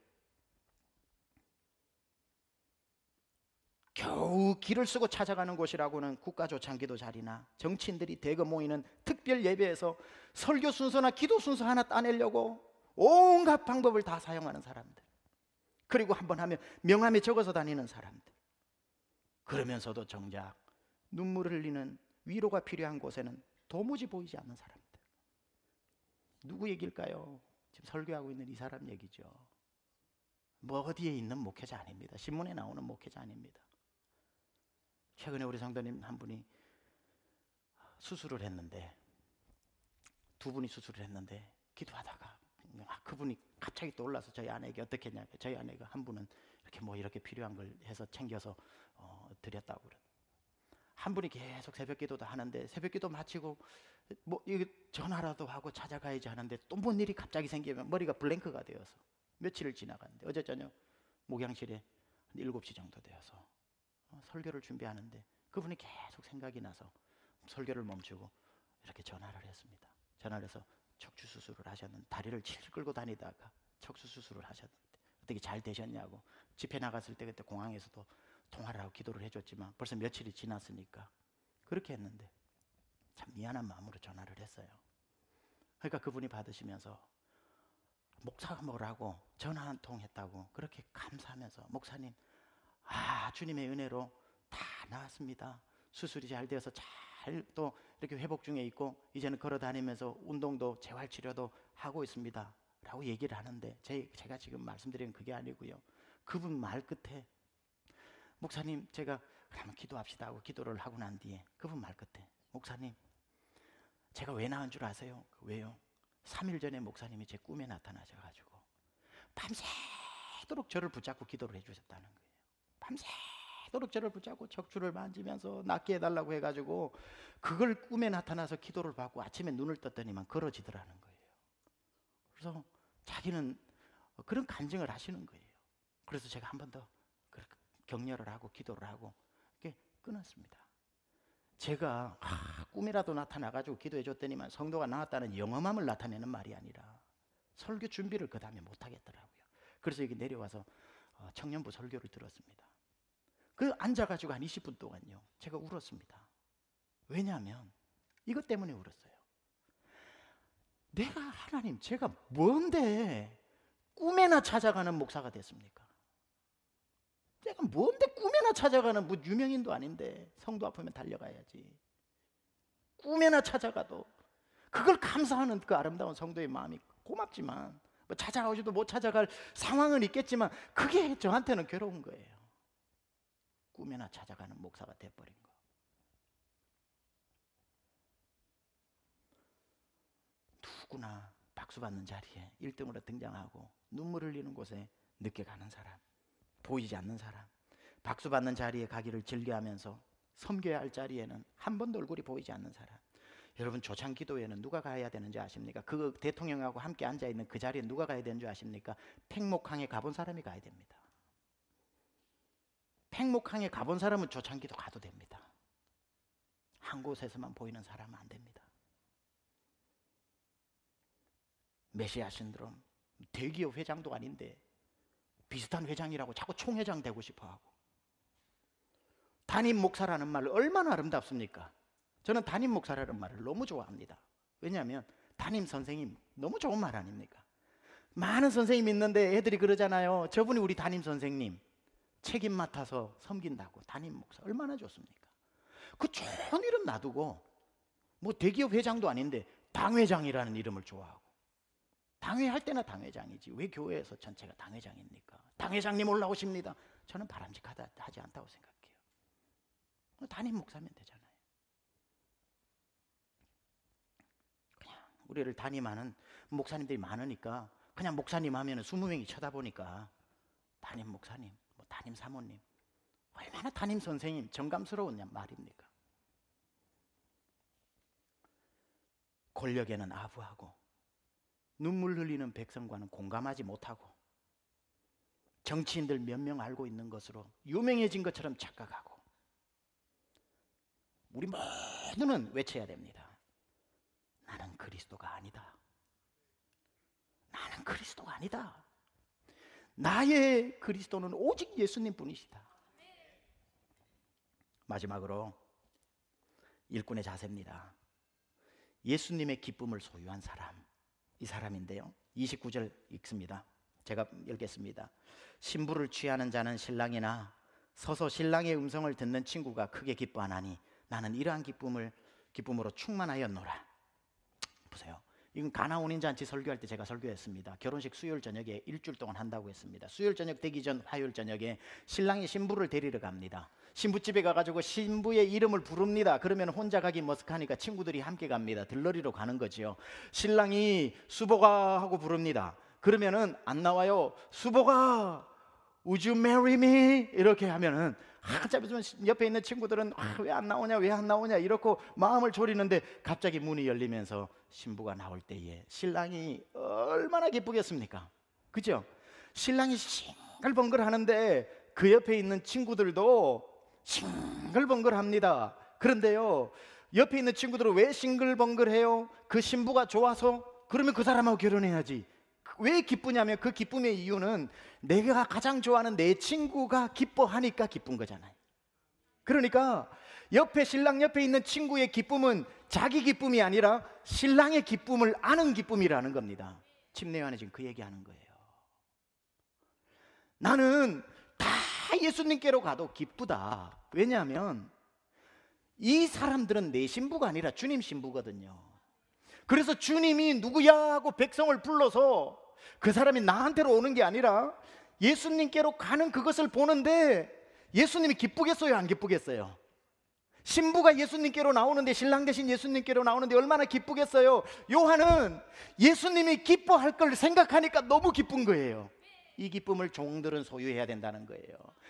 겨우 길을 쓰고 찾아가는 곳이라고는 국가조창기도 자리나 정치인들이 대거 모이는 특별 예배에서 설교 순서나 기도 순서 하나 따내려고 온갖 방법을 다 사용하는 사람들. 그리고 한번 하면 명함에 적어서 다니는 사람들. 그러면서도 정작 눈물을 흘리는 위로가 필요한 곳에는 도무지 보이지 않는 사람들. 누구 얘길까요 지금 설교하고 있는 이 사람 얘기죠. 뭐 어디에 있는 목회자 아닙니다. 신문에 나오는 목회자 아닙니다. 최근에 우리 성도님 한 분이 수술을 했는데 두 분이 수술을 했는데 기도하다가 아, 그분이 갑자기 떠올라서 저희 아내에게 어떻게 했냐 면 저희 아내가 한 분은 이렇게 뭐 이렇게 필요한 걸 해서 챙겨서 어, 드렸다고 그래. 한 분이 계속 새벽 기도도 하는데 새벽 기도 마치고 뭐 전화라도 하고 찾아가야지 하는데 또 뭔 일이 갑자기 생기면 머리가 블랭크가 되어서 며칠을 지나갔는데 어제 저녁 목양실에 한 7시 정도 되어서 어, 설교를 준비하는데 그분이 계속 생각이 나서 설교를 멈추고 이렇게 전화를 했습니다. 전화를 해서 척추 수술을 하셨는 다리를 칠 끌고 다니다가 척추 수술을 하셨는데 어떻게 잘 되셨냐고 집회 나갔을 때 그때 공항에서도 통화를 하고 기도를 해줬지만 벌써 며칠이 지났으니까 그렇게 했는데 참 미안한 마음으로 전화를 했어요. 그러니까 그분이 받으시면서 목사가 뭐라고 전화 한 통 했다고 그렇게 감사하면서 목사님 아, 주님의 은혜로 다 나왔습니다. 수술이 잘 되어서 잘 또 이렇게 회복 중에 있고 이제는 걸어 다니면서 운동도 재활 치료도 하고 있습니다. 라고 얘기를 하는데 제, 제가 지금 말씀드린 그게 아니고요. 그분 말 끝에 목사님 제가 그러면 기도합시다 하고 기도를 하고 난 뒤에 그분 말 끝에 목사님 제가 왜 나온 줄 아세요? 왜요? 3일 전에 목사님이 제 꿈에 나타나셔가지고 밤새도록 저를 붙잡고 기도를 해주셨다는 거예요. 밤새도록 저를 붙잡고 척추를 만지면서 낫게 해달라고 해가지고 그걸 꿈에 나타나서 기도를 받고 아침에 눈을 떴더니만 걸어지더라는 거예요. 그래서 자기는 그런 간증을 하시는 거예요. 그래서 제가 한 번 더 격려를 하고 기도를 하고 이렇게 끊었습니다. 제가 아, 꿈이라도 나타나가지고 기도해 줬더니만 성도가 나왔다는 영험함을 나타내는 말이 아니라 설교 준비를 그 다음에 못하겠더라고요. 그래서 여기 내려와서 어, 청년부 설교를 들었습니다. 그 앉아가지고 한 20분 동안요. 제가 울었습니다. 왜냐하면 이것 때문에 울었어요. 내가 하나님, 제가 뭔데 꿈에나 찾아가는 목사가 됐습니까? 내가 뭔데 꿈에나 찾아가는 뭐 유명인도 아닌데 성도 아프면 달려가야지. 꿈에나 찾아가도 그걸 감사하는 그 아름다운 성도의 마음이 고맙지만 뭐 찾아오지도 못 찾아갈 상황은 있겠지만 그게 저한테는 괴로운 거예요. 꿈에나 찾아가는 목사가 돼버린 거. 누구나 박수 받는 자리에 1등으로 등장하고 눈물 흘리는 곳에 늦게 가는 사람, 보이지 않는 사람, 박수 받는 자리에 가기를 즐겨하면서 섬겨야 할 자리에는 한 번도 얼굴이 보이지 않는 사람. 여러분 조찬 기도회는 누가 가야 되는지 아십니까? 그 대통령하고 함께 앉아 있는 그 자리에 누가 가야 되는지 아십니까? 팽목항에 가본 사람이 가야 됩니다. 행목항에 가본 사람은 조창기도 가도 됩니다. 한 곳에서만 보이는 사람은 안 됩니다. 메시아 신드롬 대기업 회장도 아닌데 비슷한 회장이라고 자꾸 총회장 되고 싶어하고 담임 목사라는 말 얼마나 아름답습니까? 저는 담임 목사라는 말을 너무 좋아합니다. 왜냐하면 담임 선생님 너무 좋은 말 아닙니까? 많은 선생님 있는데 애들이 그러잖아요. 저분이 우리 담임 선생님. 책임 맡아서 섬긴다고 담임 목사 얼마나 좋습니까? 그 좋은 이름 놔두고 뭐 대기업 회장도 아닌데 당회장이라는 이름을 좋아하고 당회할 때나 당회장이지 왜 교회에서 전체가 당회장입니까? 당회장님 올라오십니다. 저는 바람직하다 하지 않다고 생각해요. 담임 목사면 되잖아요. 그냥 우리를 담임하는 목사님들이 많으니까 그냥 목사님 하면은 20명이 쳐다보니까 담임 목사님 담임 사모님 얼마나 담임 선생님 정감스러운 말입니까? 권력에는 아부하고 눈물 흘리는 백성과는 공감하지 못하고 정치인들 몇 명 알고 있는 것으로 유명해진 것처럼 착각하고 우리 모두는 외쳐야 됩니다. 나는 그리스도가 아니다. 나는 그리스도가 아니다. 나의 그리스도는 오직 예수님 뿐이시다. 마지막으로 일꾼의 자세입니다. 예수님의 기쁨을 소유한 사람. 이 사람인데요. 29절 읽습니다. 제가 읽겠습니다. 신부를 취하는 자는 신랑이나 서서 신랑의 음성을 듣는 친구가 크게 기뻐하나니 나는 이러한 기쁨을 기쁨으로 충만하였노라. 보세요. 이건 가나 온인 잔치 설교할 때 제가 설교했습니다. 결혼식 수요일 저녁에 일주일 동안 한다고 했습니다. 수요일 저녁 되기 전 화요일 저녁에 신랑이 신부를 데리러 갑니다. 신부집에 가가지고 신부의 이름을 부릅니다. 그러면 혼자 가기 머쓱하니까 친구들이 함께 갑니다. 들러리로 가는 거지요. 신랑이 수보가 하고 부릅니다. 그러면은 안 나와요. 수보가 Would you marry me? 이렇게 하면은 한참 있으 옆에 있는 친구들은 아, 왜안 나오냐 왜 안 나오냐 이렇고 마음을 졸이는데 갑자기 문이 열리면서 신부가 나올 때에 신랑이 얼마나 기쁘겠습니까? 그죠? 신랑이 싱글벙글 하는데 그 옆에 있는 친구들도 싱글벙글 합니다. 그런데요, 옆에 있는 친구들은 왜 싱글벙글 해요? 그 신부가 좋아서? 그러면 그 사람하고 결혼해야지. 왜 기쁘냐면 그 기쁨의 이유는 내가 가장 좋아하는 내 친구가 기뻐하니까 기쁜 거잖아요. 그러니까 옆에 신랑 옆에 있는 친구의 기쁨은 자기 기쁨이 아니라 신랑의 기쁨을 아는 기쁨이라는 겁니다. 침례요한이 지금 그 얘기하는 거예요. 나는 다 예수님께로 가도 기쁘다. 왜냐하면 이 사람들은 내 신부가 아니라 주님 신부거든요. 그래서 주님이 누구야 하고 백성을 불러서 그 사람이 나한테로 오는 게 아니라 예수님께로 가는 그것을 보는데 예수님이 기쁘겠어요? 안 기쁘겠어요? 신부가 예수님께로 나오는데 신랑 대신 예수님께로 나오는데 얼마나 기쁘겠어요? 요한은 예수님이 기뻐할 걸 생각하니까 너무 기쁜 거예요. 이 기쁨을 종들은 소유해야 된다는 거예요.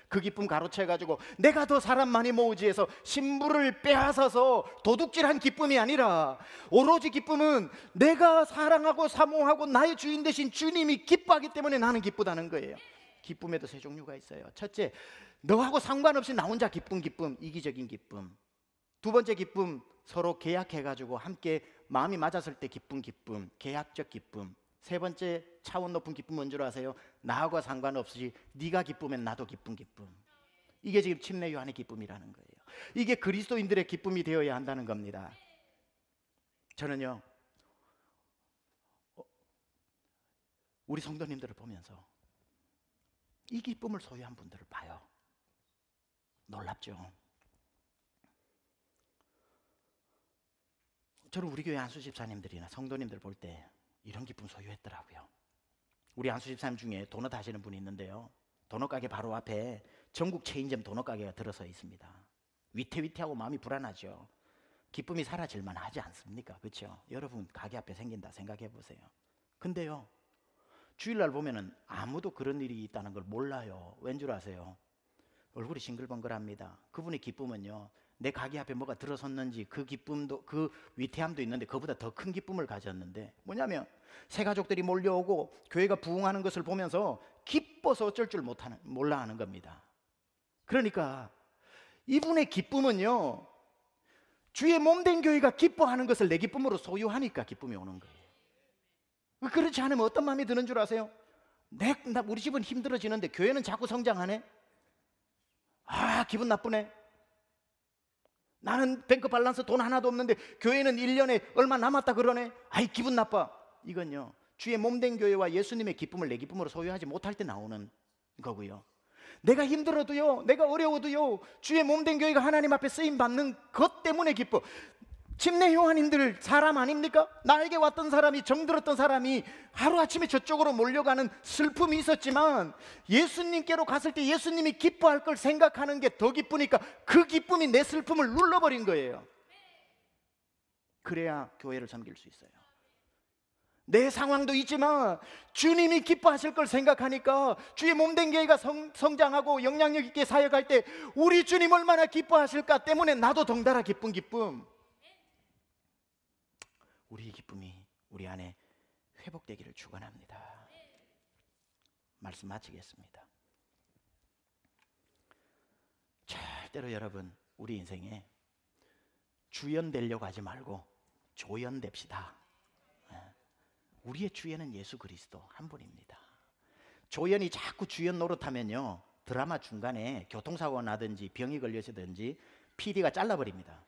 그 기쁨 가로채 가지고 내가 더 사람 많이 모으지 해서 신부를 빼앗아서 도둑질한 기쁨이 아니라 오로지 기쁨은 내가 사랑하고 사모하고 나의 주인 대신 주님이 기뻐하기 때문에 나는 기쁘다는 거예요. 기쁨에도 세 종류가 있어요. 첫째, 너하고 상관없이 나 혼자 기쁜 기쁨 이기적인 기쁨. 두 번째 기쁨 서로 계약해 가지고 함께 마음이 맞았을 때기쁜 기쁨 계약적 기쁨. 세 번째 차원 높은 기쁨 뭔줄 아세요? 나하고 상관없이 네가 기쁘면 나도 기쁜 기쁨. 이게 지금 침례 요한의 기쁨이라는 거예요. 이게 그리스도인들의 기쁨이 되어야 한다는 겁니다. 저는요. 어, 우리 성도님들을 보면서 이 기쁨을 소유한 분들을 봐요. 놀랍죠. 저는 우리 교회 안수 집사님들이나 성도님들 볼때 이런 기쁨 소유했더라고요. 우리 안수집사님 중에 도넛 하시는 분이 있는데요. 도넛 가게 바로 앞에 전국 체인점 도넛 가게가 들어서 있습니다. 위태위태하고 마음이 불안하죠. 기쁨이 사라질 만하지 않습니까? 그렇죠? 여러분 가게 앞에 생긴다 생각해 보세요. 근데요. 주일날 보면은 아무도 그런 일이 있다는 걸 몰라요. 왠 줄 아세요? 얼굴이 싱글벙글합니다. 그분의 기쁨은요. 내 가게 앞에 뭐가 들어섰는지 그 기쁨도 그 위태함도 있는데 그보다 더 큰 기쁨을 가졌는데 뭐냐면 새 가족들이 몰려오고 교회가 부흥하는 것을 보면서 기뻐서 어쩔 줄 못하는 몰라 하는 겁니다. 그러니까 이분의 기쁨은요 주의 몸 된 교회가 기뻐하는 것을 내 기쁨으로 소유하니까 기쁨이 오는 거예요. 그렇지 않으면 어떤 마음이 드는 줄 아세요? 내, 나 우리 집은 힘들어지는데 교회는 자꾸 성장하네. 아 기분 나쁘네. 나는 뱅크 발란스 돈 하나도 없는데 교회는 1년에 얼마 남았다 그러네. 아이 기분 나빠. 이건요. 주의 몸된 교회와 예수님의 기쁨을 내 기쁨으로 소유하지 못할 때 나오는 거고요. 내가 힘들어도요, 내가 어려워도요, 주의 몸된 교회가 하나님 앞에 쓰임 받는 것 때문에 기뻐. 침례 요한인들 사람 아닙니까? 나에게 왔던 사람이 정들었던 사람이 하루아침에 저쪽으로 몰려가는 슬픔이 있었지만 예수님께로 갔을 때 예수님이 기뻐할 걸 생각하는 게 더 기쁘니까 그 기쁨이 내 슬픔을 눌러버린 거예요. 그래야 교회를 섬길 수 있어요. 내 상황도 있지만 주님이 기뻐하실 걸 생각하니까 주의 몸된 교회가 성, 장하고 영향력 있게 사역할 때 우리 주님 얼마나 기뻐하실까 때문에 나도 덩달아 기쁜 기쁨. 우리의 기쁨이 우리 안에 회복되기를 축원합니다. 말씀 마치겠습니다. 절대로 여러분 우리 인생에 주연되려고 하지 말고 조연됩시다. 예. 우리의 주연은 예수 그리스도 한 분입니다. 조연이 자꾸 주연 노릇하면요 드라마 중간에 교통사고 나든지 병이 걸려서든지 PD가 잘라버립니다.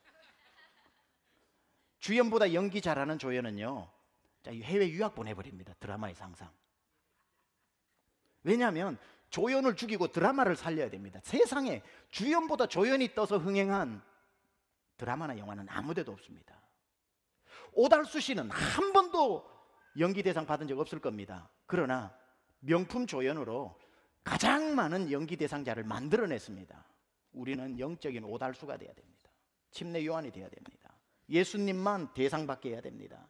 주연보다 연기 잘하는 조연은요. 해외 유학 보내버립니다. 드라마에서 항상. 왜냐하면 조연을 죽이고 드라마를 살려야 됩니다. 세상에 주연보다 조연이 떠서 흥행한 드라마나 영화는 아무데도 없습니다. 오달수 씨는 한 번도 연기 대상 받은 적 없을 겁니다. 그러나 명품 조연으로 가장 많은 연기 대상자를 만들어냈습니다. 우리는 영적인 오달수가 돼야 됩니다. 침례 요한이 돼야 됩니다. 예수님만 대상 받게 해야 됩니다.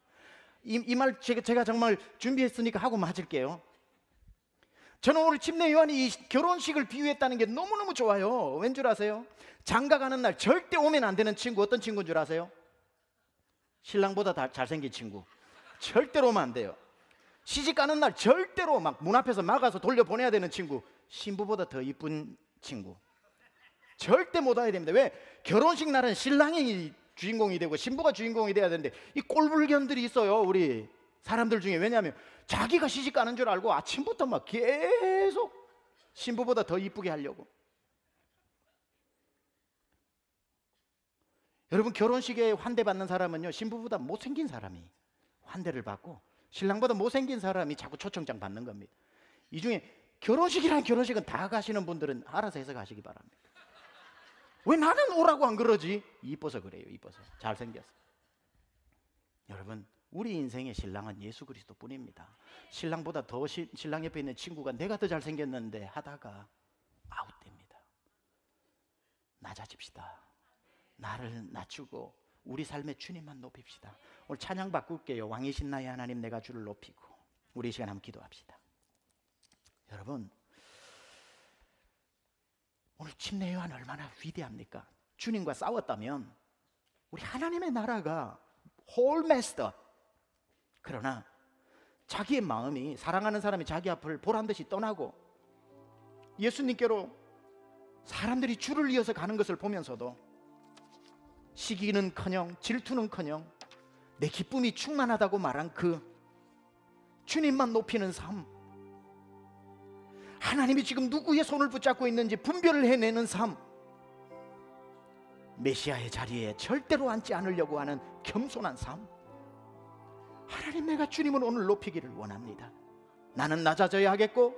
이말 이 제가 정말 준비했으니까 하고 맞을게요. 저는 오늘 침례 요한이 결혼식을 비유했다는 게 너무너무 좋아요. 왠 줄 아세요? 장가 가는 날 절대 오면 안 되는 친구 어떤 친구인 줄 아세요? 신랑보다 다 잘생긴 친구. 절대로 오면 안 돼요. 시집 가는 날 절대로 막 문 앞에서 막아서 돌려보내야 되는 친구. 신부보다 더 이쁜 친구. 절대 못 와야 됩니다. 왜? 결혼식 날은 신랑이 주인공이 되고 신부가 주인공이 돼야 되는데 이 꼴불견들이 있어요 우리 사람들 중에 왜냐하면 자기가 시집 가는 줄 알고 아침부터 막 계속 신부보다 더 이쁘게 하려고 여러분 결혼식에 환대받는 사람은요 신부보다 못생긴 사람이 환대를 받고 신랑보다 못생긴 사람이 자꾸 초청장 받는 겁니다 이 중에 결혼식이란 결혼식은 다 가시는 분들은 알아서 해서 가시기 바랍니다 왜 나는 오라고 안 그러지? 이뻐서 그래요. 이뻐서. 잘생겼어. 여러분, 우리 인생의 신랑은 예수 그리스도뿐입니다. 신랑보다 더 시, 신랑 옆에 있는 친구가 내가 더 잘생겼는데 하다가 아웃됩니다. 낮아집시다. 나를 낮추고 우리 삶의 주님만 높입시다. 오늘 찬양 바꿀게요. 왕이신 나의 하나님 내가 주를 높이고 우리 시간 한번 기도합시다. 여러분 오늘 내례 요한 얼마나 위대합니까? 주님과 싸웠다면 우리 하나님의 나라가 홀 메스터. 그러나 자기의 마음이 사랑하는 사람이 자기 앞을 보란 듯이 떠나고 예수님께로 사람들이 줄을 이어서 가는 것을 보면서도 시기는커녕 질투는커녕 내 기쁨이 충만하다고 말한 그 주님만 높이는 삶 하나님이 지금 누구의 손을 붙잡고 있는지 분별을 해내는 삶. 메시아의 자리에 절대로 앉지 않으려고 하는 겸손한 삶. 하나님 내가 주님을 오늘 높이기를 원합니다. 나는 낮아져야 하겠고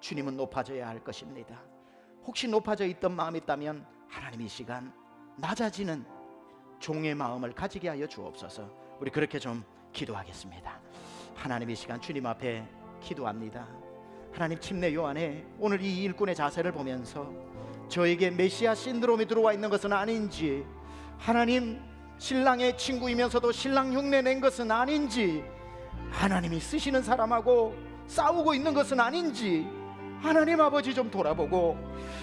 주님은 높아져야 할 것입니다. 혹시 높아져 있던 마음이 있다면 하나님 이 시간 낮아지는 종의 마음을 가지게 하여 주옵소서. 우리 그렇게 좀 기도하겠습니다. 하나님 이 시간 주님 앞에 기도합니다. 하나님 침례 요한의 오늘 이 일꾼의 자세를 보면서 저에게 메시아 신드롬이 들어와 있는 것은 아닌지 하나님 신랑의 친구이면서도 신랑 흉내 낸 것은 아닌지 하나님이 쓰시는 사람하고 싸우고 있는 것은 아닌지 하나님 아버지 좀 돌아보고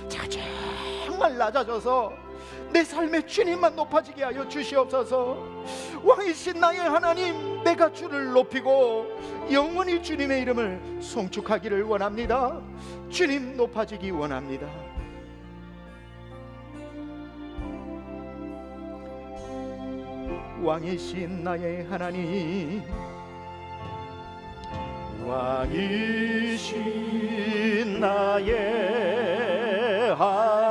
자 정말 낮아져서 내 삶의 주님만 높아지게 하여 주시옵소서 왕이신 나의 하나님 내가 주를 높이고 영원히 주님의 이름을 송축하기를 원합니다 주님 높아지기 원합니다 왕이신 나의 하나님 왕이신 나의 하나님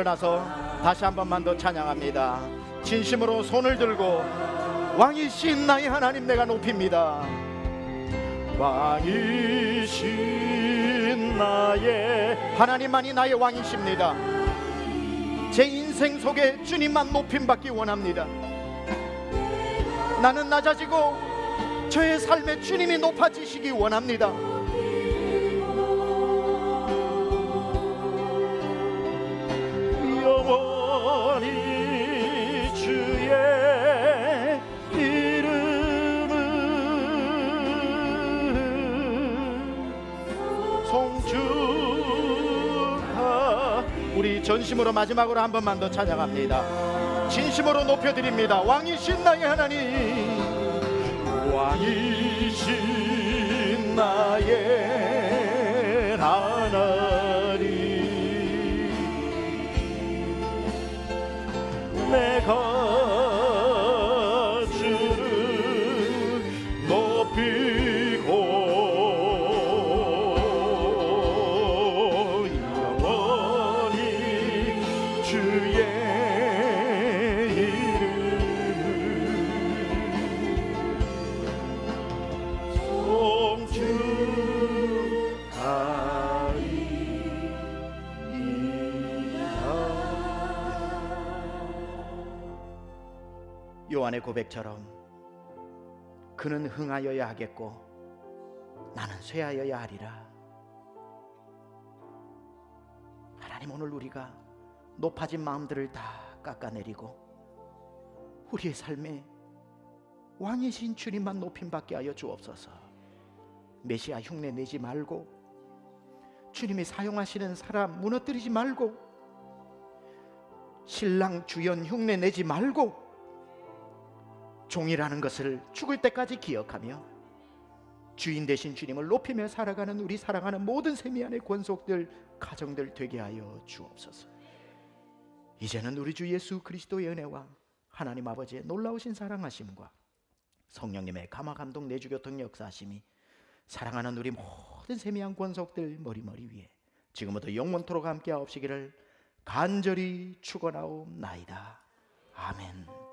일어나서 다시 한 번만 더 찬양합니다. 진심으로 손을 들고 왕이신 나의 하나님 내가 높입니다. 왕이신 나의 하나님만이 나의 왕이십니다. 제 인생 속에 주님만 높임 받기 원합니다. 나는 낮아지고 저의 삶에 주님이 높아지시기 원합니다. 전심으로 마지막으로 한 번만 더 찬양합니다 진심으로 높여드립니다 왕이신 나의 하나님 왕이신 나의 하나님 고백처럼 그는 흥하여야 하겠고 나는 쇠하여야 하리라. 하나님 오늘 우리가 높아진 마음들을 다 깎아내리고 우리의 삶에 왕이신 주님만 높임 받게 하여 주옵소서. 메시아 흉내 내지 말고 주님이 사용하시는 사람 무너뜨리지 말고 신랑 주연 흉내 내지 말고 종이라는 것을 죽을 때까지 기억하며 주인 되신 주님을 높이며 살아가는 우리 사랑하는 모든 세미 안의 권속들 가정들 되게 하여 주옵소서. 이제는 우리 주 예수 그리스도의 은혜와 하나님 아버지의 놀라우신 사랑하심과 성령님의 감화 감동 내주교통 역사하심이 사랑하는 우리 모든 세미한 권속들 머리머리 위에 지금부터 영원토록 함께 하옵시기를 간절히 축원하옵나이다. 아멘.